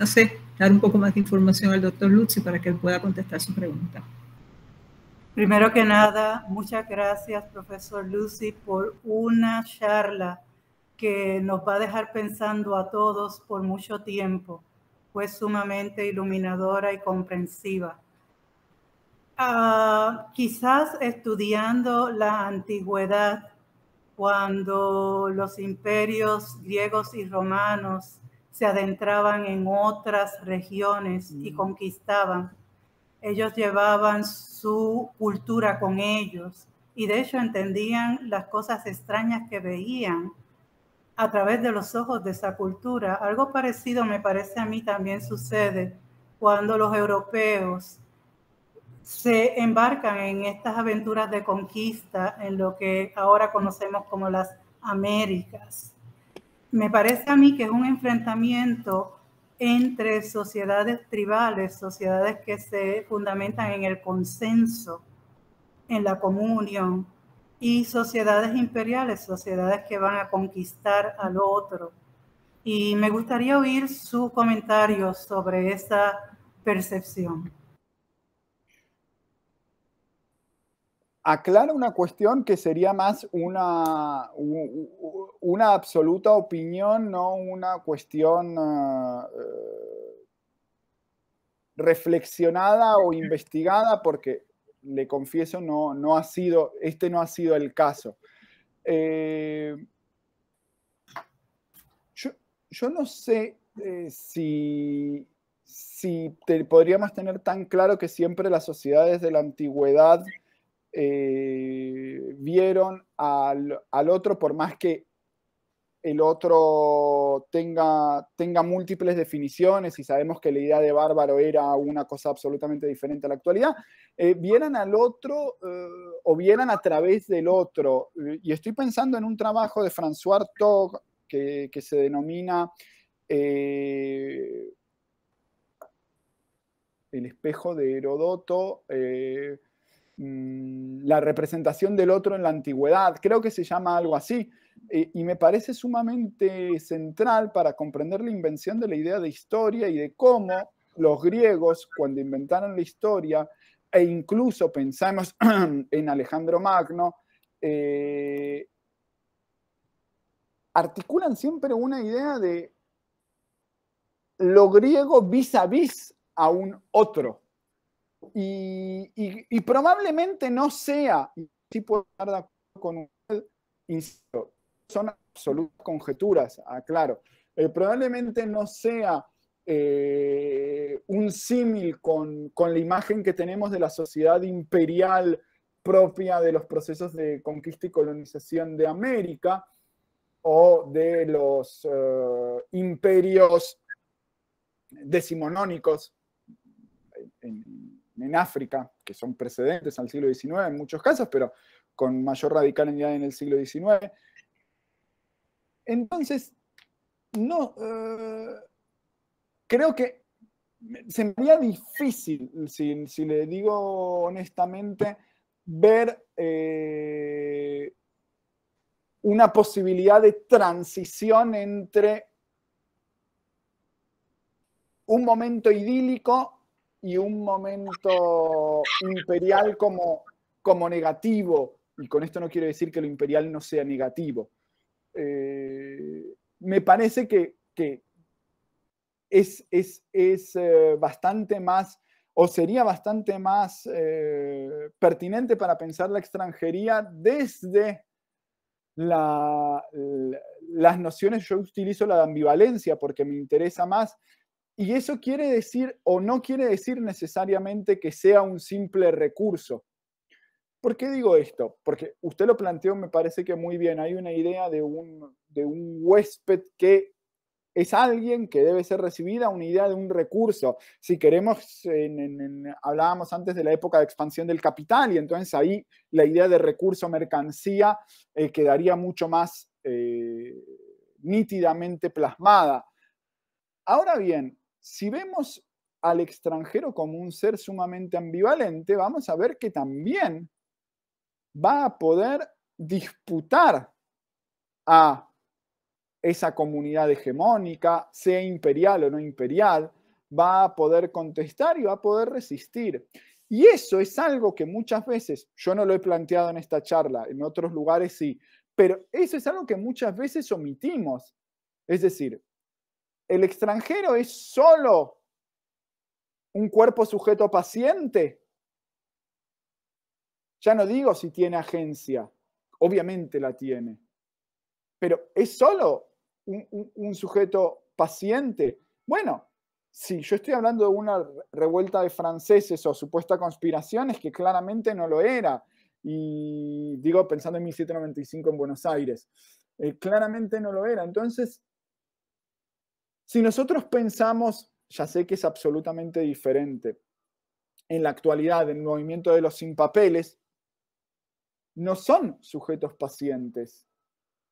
no sé, dar un poco más de información al doctor Lucy para que él pueda contestar su pregunta. Primero que nada, muchas gracias, profesor Lucy, por una charla que nos va a dejar pensando a todos por mucho tiempo. Fue sumamente iluminadora y comprensiva. Ah, quizás estudiando la antigüedad, cuando los imperios griegos y romanos se adentraban en otras regiones y mm. conquistaban. Ellos llevaban su cultura con ellos y de hecho entendían las cosas extrañas que veían a través de los ojos de esa cultura. Algo parecido me parece a mí también sucede cuando los europeos se embarcan en estas aventuras de conquista en lo que ahora conocemos como las Américas me parece a mí que es un enfrentamiento entre sociedades tribales, sociedades que se fundamentan en el consenso, en la comunión, y sociedades imperiales, sociedades que van a conquistar al otro. Y me gustaría oír su comentario sobre esa percepción. aclara una cuestión que sería más una, una absoluta opinión, no una cuestión eh, eh, reflexionada o investigada, porque le confieso, no, no ha sido, este no ha sido el caso. Eh, yo, no sé si, podríamos tener tan claro que siempre las sociedades de la antigüedad eh, vieron al, otro, por más que el otro tenga, tenga múltiples definiciones y sabemos que la idea de bárbaro era una cosa absolutamente diferente a la actualidad, eh, vieran al otro eh, o vieran a través del otro. Y estoy pensando en un trabajo de François Artaud que, se denomina El espejo de Herodoto. Mm, la representación del otro en la antigüedad, creo que se llama algo así, e, y me parece sumamente central para comprender la invención de la idea de historia y de cómo los griegos, cuando inventaron la historia, e incluso pensamos en Alejandro Magno, eh, articulan siempre una idea de lo griego vis a vis a un otro, y, probablemente no sea, y sí puedo estar de acuerdo con usted, son absolutas conjeturas, aclaro, eh, probablemente no sea eh, un símil con, con, la imagen que tenemos de la sociedad imperial propia de los procesos de conquista y colonización de América o de los eh, imperios decimonónicos en, en África, que son precedentes al siglo XIX en muchos casos, pero con mayor radicalidad en el siglo XIX. Entonces, no, eh, creo que se difícil, si, le digo honestamente, ver eh, una posibilidad de transición entre un momento idílico y un momento imperial como, como negativo. Y con esto no quiero decir que lo imperial no sea negativo. Eh, me parece que, es, eh, bastante más, o sería bastante más eh, pertinente para pensar la extranjería desde las nociones, yo utilizo la de ambivalencia porque me interesa más y eso quiere decir o no quiere decir necesariamente que sea un simple recurso. ¿Por qué digo esto? Porque usted lo planteó, me parece que muy bien. Hay una idea de un, huésped que es alguien que debe ser recibida, una idea de un recurso. Si queremos, hablábamos antes de la época de expansión del capital y entonces ahí la idea de recurso mercancía eh, quedaría mucho más eh, nítidamente plasmada. Ahora bien, si vemos al extranjero como un ser sumamente ambivalente, vamos a ver que también va a poder disputar a esa comunidad hegemónica, sea imperial o no imperial, va a poder contestar y va a poder resistir. Y eso es algo que muchas veces, yo no lo he planteado en esta charla, en otros lugares sí, pero eso es algo que muchas veces omitimos. Es decir, el extranjero es solo un cuerpo sujeto paciente. Ya no digo si tiene agencia, obviamente la tiene, pero es solo un, sujeto paciente. Bueno, si yo estoy hablando de una revuelta de franceses o supuesta es que claramente no lo era. Y digo, pensando en 1795 en Buenos Aires, eh, claramente no lo era. Entonces, si nosotros pensamos, ya sé que es absolutamente diferente, en la actualidad, en el movimiento de los sin papeles, no son sujetos pacientes.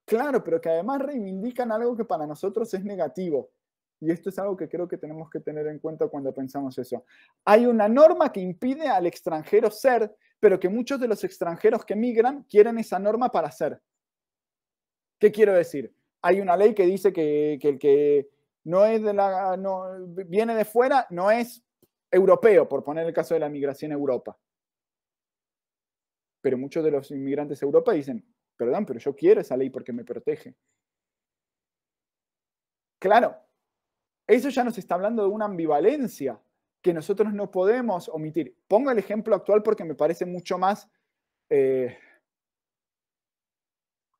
Claro, pero que además reivindican algo que para nosotros es negativo. Y esto es algo que creo que tenemos que tener en cuenta cuando pensamos eso. Hay una norma que impide al extranjero ser, pero que muchos de los extranjeros que migran quieren esa norma para ser. ¿Qué quiero decir? Hay una ley que dice que, que el que no es de la, no, viene de fuera, no es europeo, por poner el caso de la migración a Europa. Pero muchos de los inmigrantes a Europa dicen, perdón, pero yo quiero esa ley porque me protege. Claro, eso ya nos está hablando de una ambivalencia que nosotros no podemos omitir. Pongo el ejemplo actual porque me parece mucho más eh,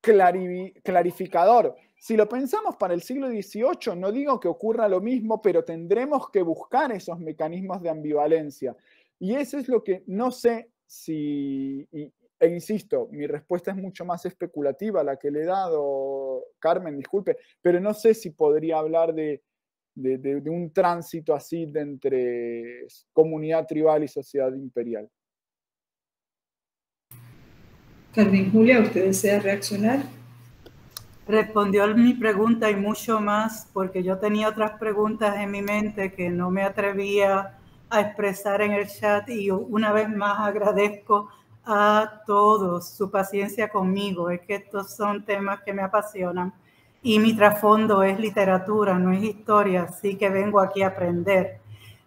clarificador si lo pensamos para el siglo XVIII, no digo que ocurra lo mismo, pero tendremos que buscar esos mecanismos de ambivalencia. Y eso es lo que no sé si, e insisto, mi respuesta es mucho más especulativa la que le he dado, Carmen, disculpe, pero no sé si podría hablar de, de un tránsito así de entre comunidad tribal y sociedad imperial. Carmen Julia, ¿usted desea reaccionar? respondió mi pregunta y mucho más, porque yo tenía otras preguntas en mi mente que no me atrevía a expresar en el chat y una vez más agradezco a todos su paciencia conmigo. Es que estos son temas que me apasionan y mi trasfondo es literatura, no es historia, así que vengo aquí a aprender.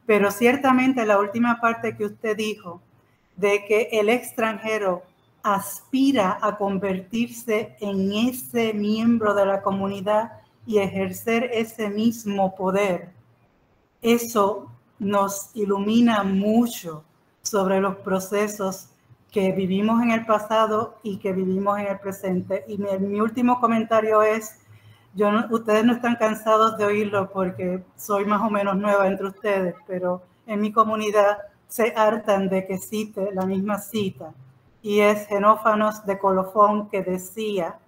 Pero ciertamente la última parte que usted dijo de que el extranjero aspira a convertirse en ese miembro de la comunidad y ejercer ese mismo poder. Eso nos ilumina mucho sobre los procesos que vivimos en el pasado y que vivimos en el presente. Y mi, último comentario es, yo ustedes no están cansados de oírlo porque soy más o menos nueva entre ustedes, pero en mi comunidad se hartan de que cite la misma cita y es Genófanos de Colofón que decía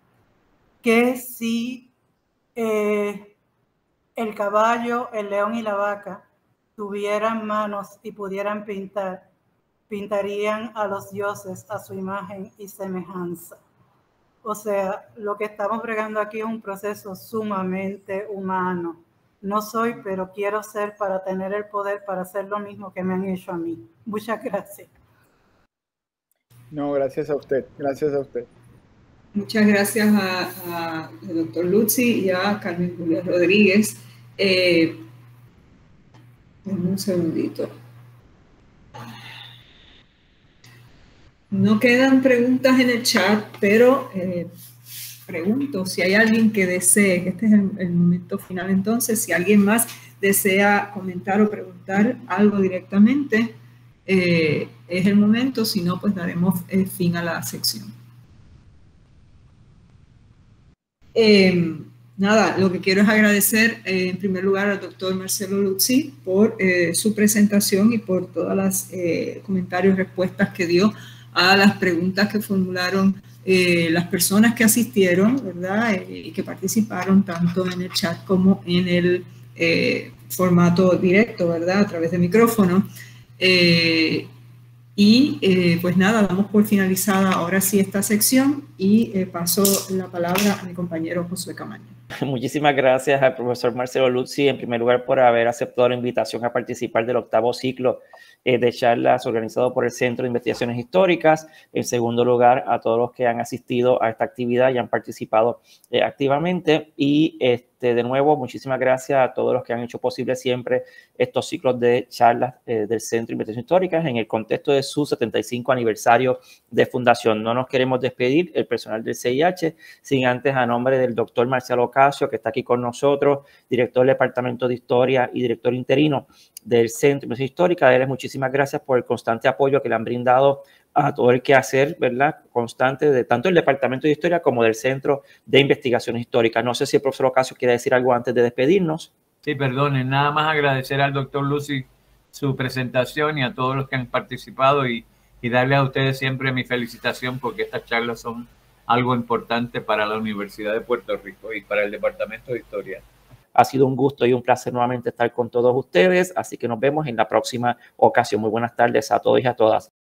que si eh, el caballo, el león y la vaca tuvieran manos y pudieran pintar, pintarían a los dioses a su imagen y semejanza. O sea, lo que estamos bregando aquí es un proceso sumamente humano. No soy, pero quiero ser para tener el poder para hacer lo mismo que me han hecho a mí. Muchas gracias. No, gracias a usted, gracias a usted. Muchas gracias a doctor Luzzi y a Carmen Julia Rodríguez. Eh, un segundito. No quedan preguntas en el chat, pero eh, pregunto si hay alguien que desee, que este es el, momento final entonces, si alguien más desea comentar o preguntar algo directamente, eh, es el momento, si no, pues daremos eh, fin a la sección. Em, nada, lo que quiero es agradecer eh, en primer lugar al doctor Marcelo Luzzi por eh, su presentación y por todas las comentarios y respuestas que dio a las preguntas que formularon las personas que asistieron, ¿verdad? y que participaron tanto en el chat como en el formato directo, ¿verdad? A través de micrófono. Y eh, pues nada, damos por finalizada ahora sí esta sección y eh, paso la palabra a mi compañero Josué Camaño. Muchísimas gracias al profesor Marcelo Luzzi, en primer lugar, por haber aceptado la invitación a participar del octavo ciclo eh, de charlas organizado por el Centro de Investigaciones Históricas. En segundo lugar, a todos los que han asistido a esta actividad y han participado eh, activamente. Y este, de nuevo, muchísimas gracias a todos los que han hecho posible siempre estos ciclos de charlas eh, del Centro de Investigaciones Históricas en el contexto de su 75 aniversario de fundación. No nos queremos despedir el personal del CIH sin antes, a nombre del doctor Marcelo Castro, que está aquí con nosotros, director del Departamento de Historia y director interino del Centro de Histórica. A muchísimas gracias por el constante apoyo que le han brindado a todo el quehacer, ¿verdad? Constante de tanto el Departamento de Historia como del Centro de Investigaciones Históricas. No sé si el profesor Ocasio quiere decir algo antes de despedirnos. Sí, perdonen, nada más agradecer al doctor Lucy su presentación y a todos los que han participado y darle a ustedes siempre mi felicitación porque estas charlas son algo importante para la Universidad de Puerto Rico y para el Departamento de Historia. Ha sido un gusto y un placer nuevamente estar con todos ustedes, así que nos vemos en la próxima ocasión. Muy buenas tardes a todos y a todas.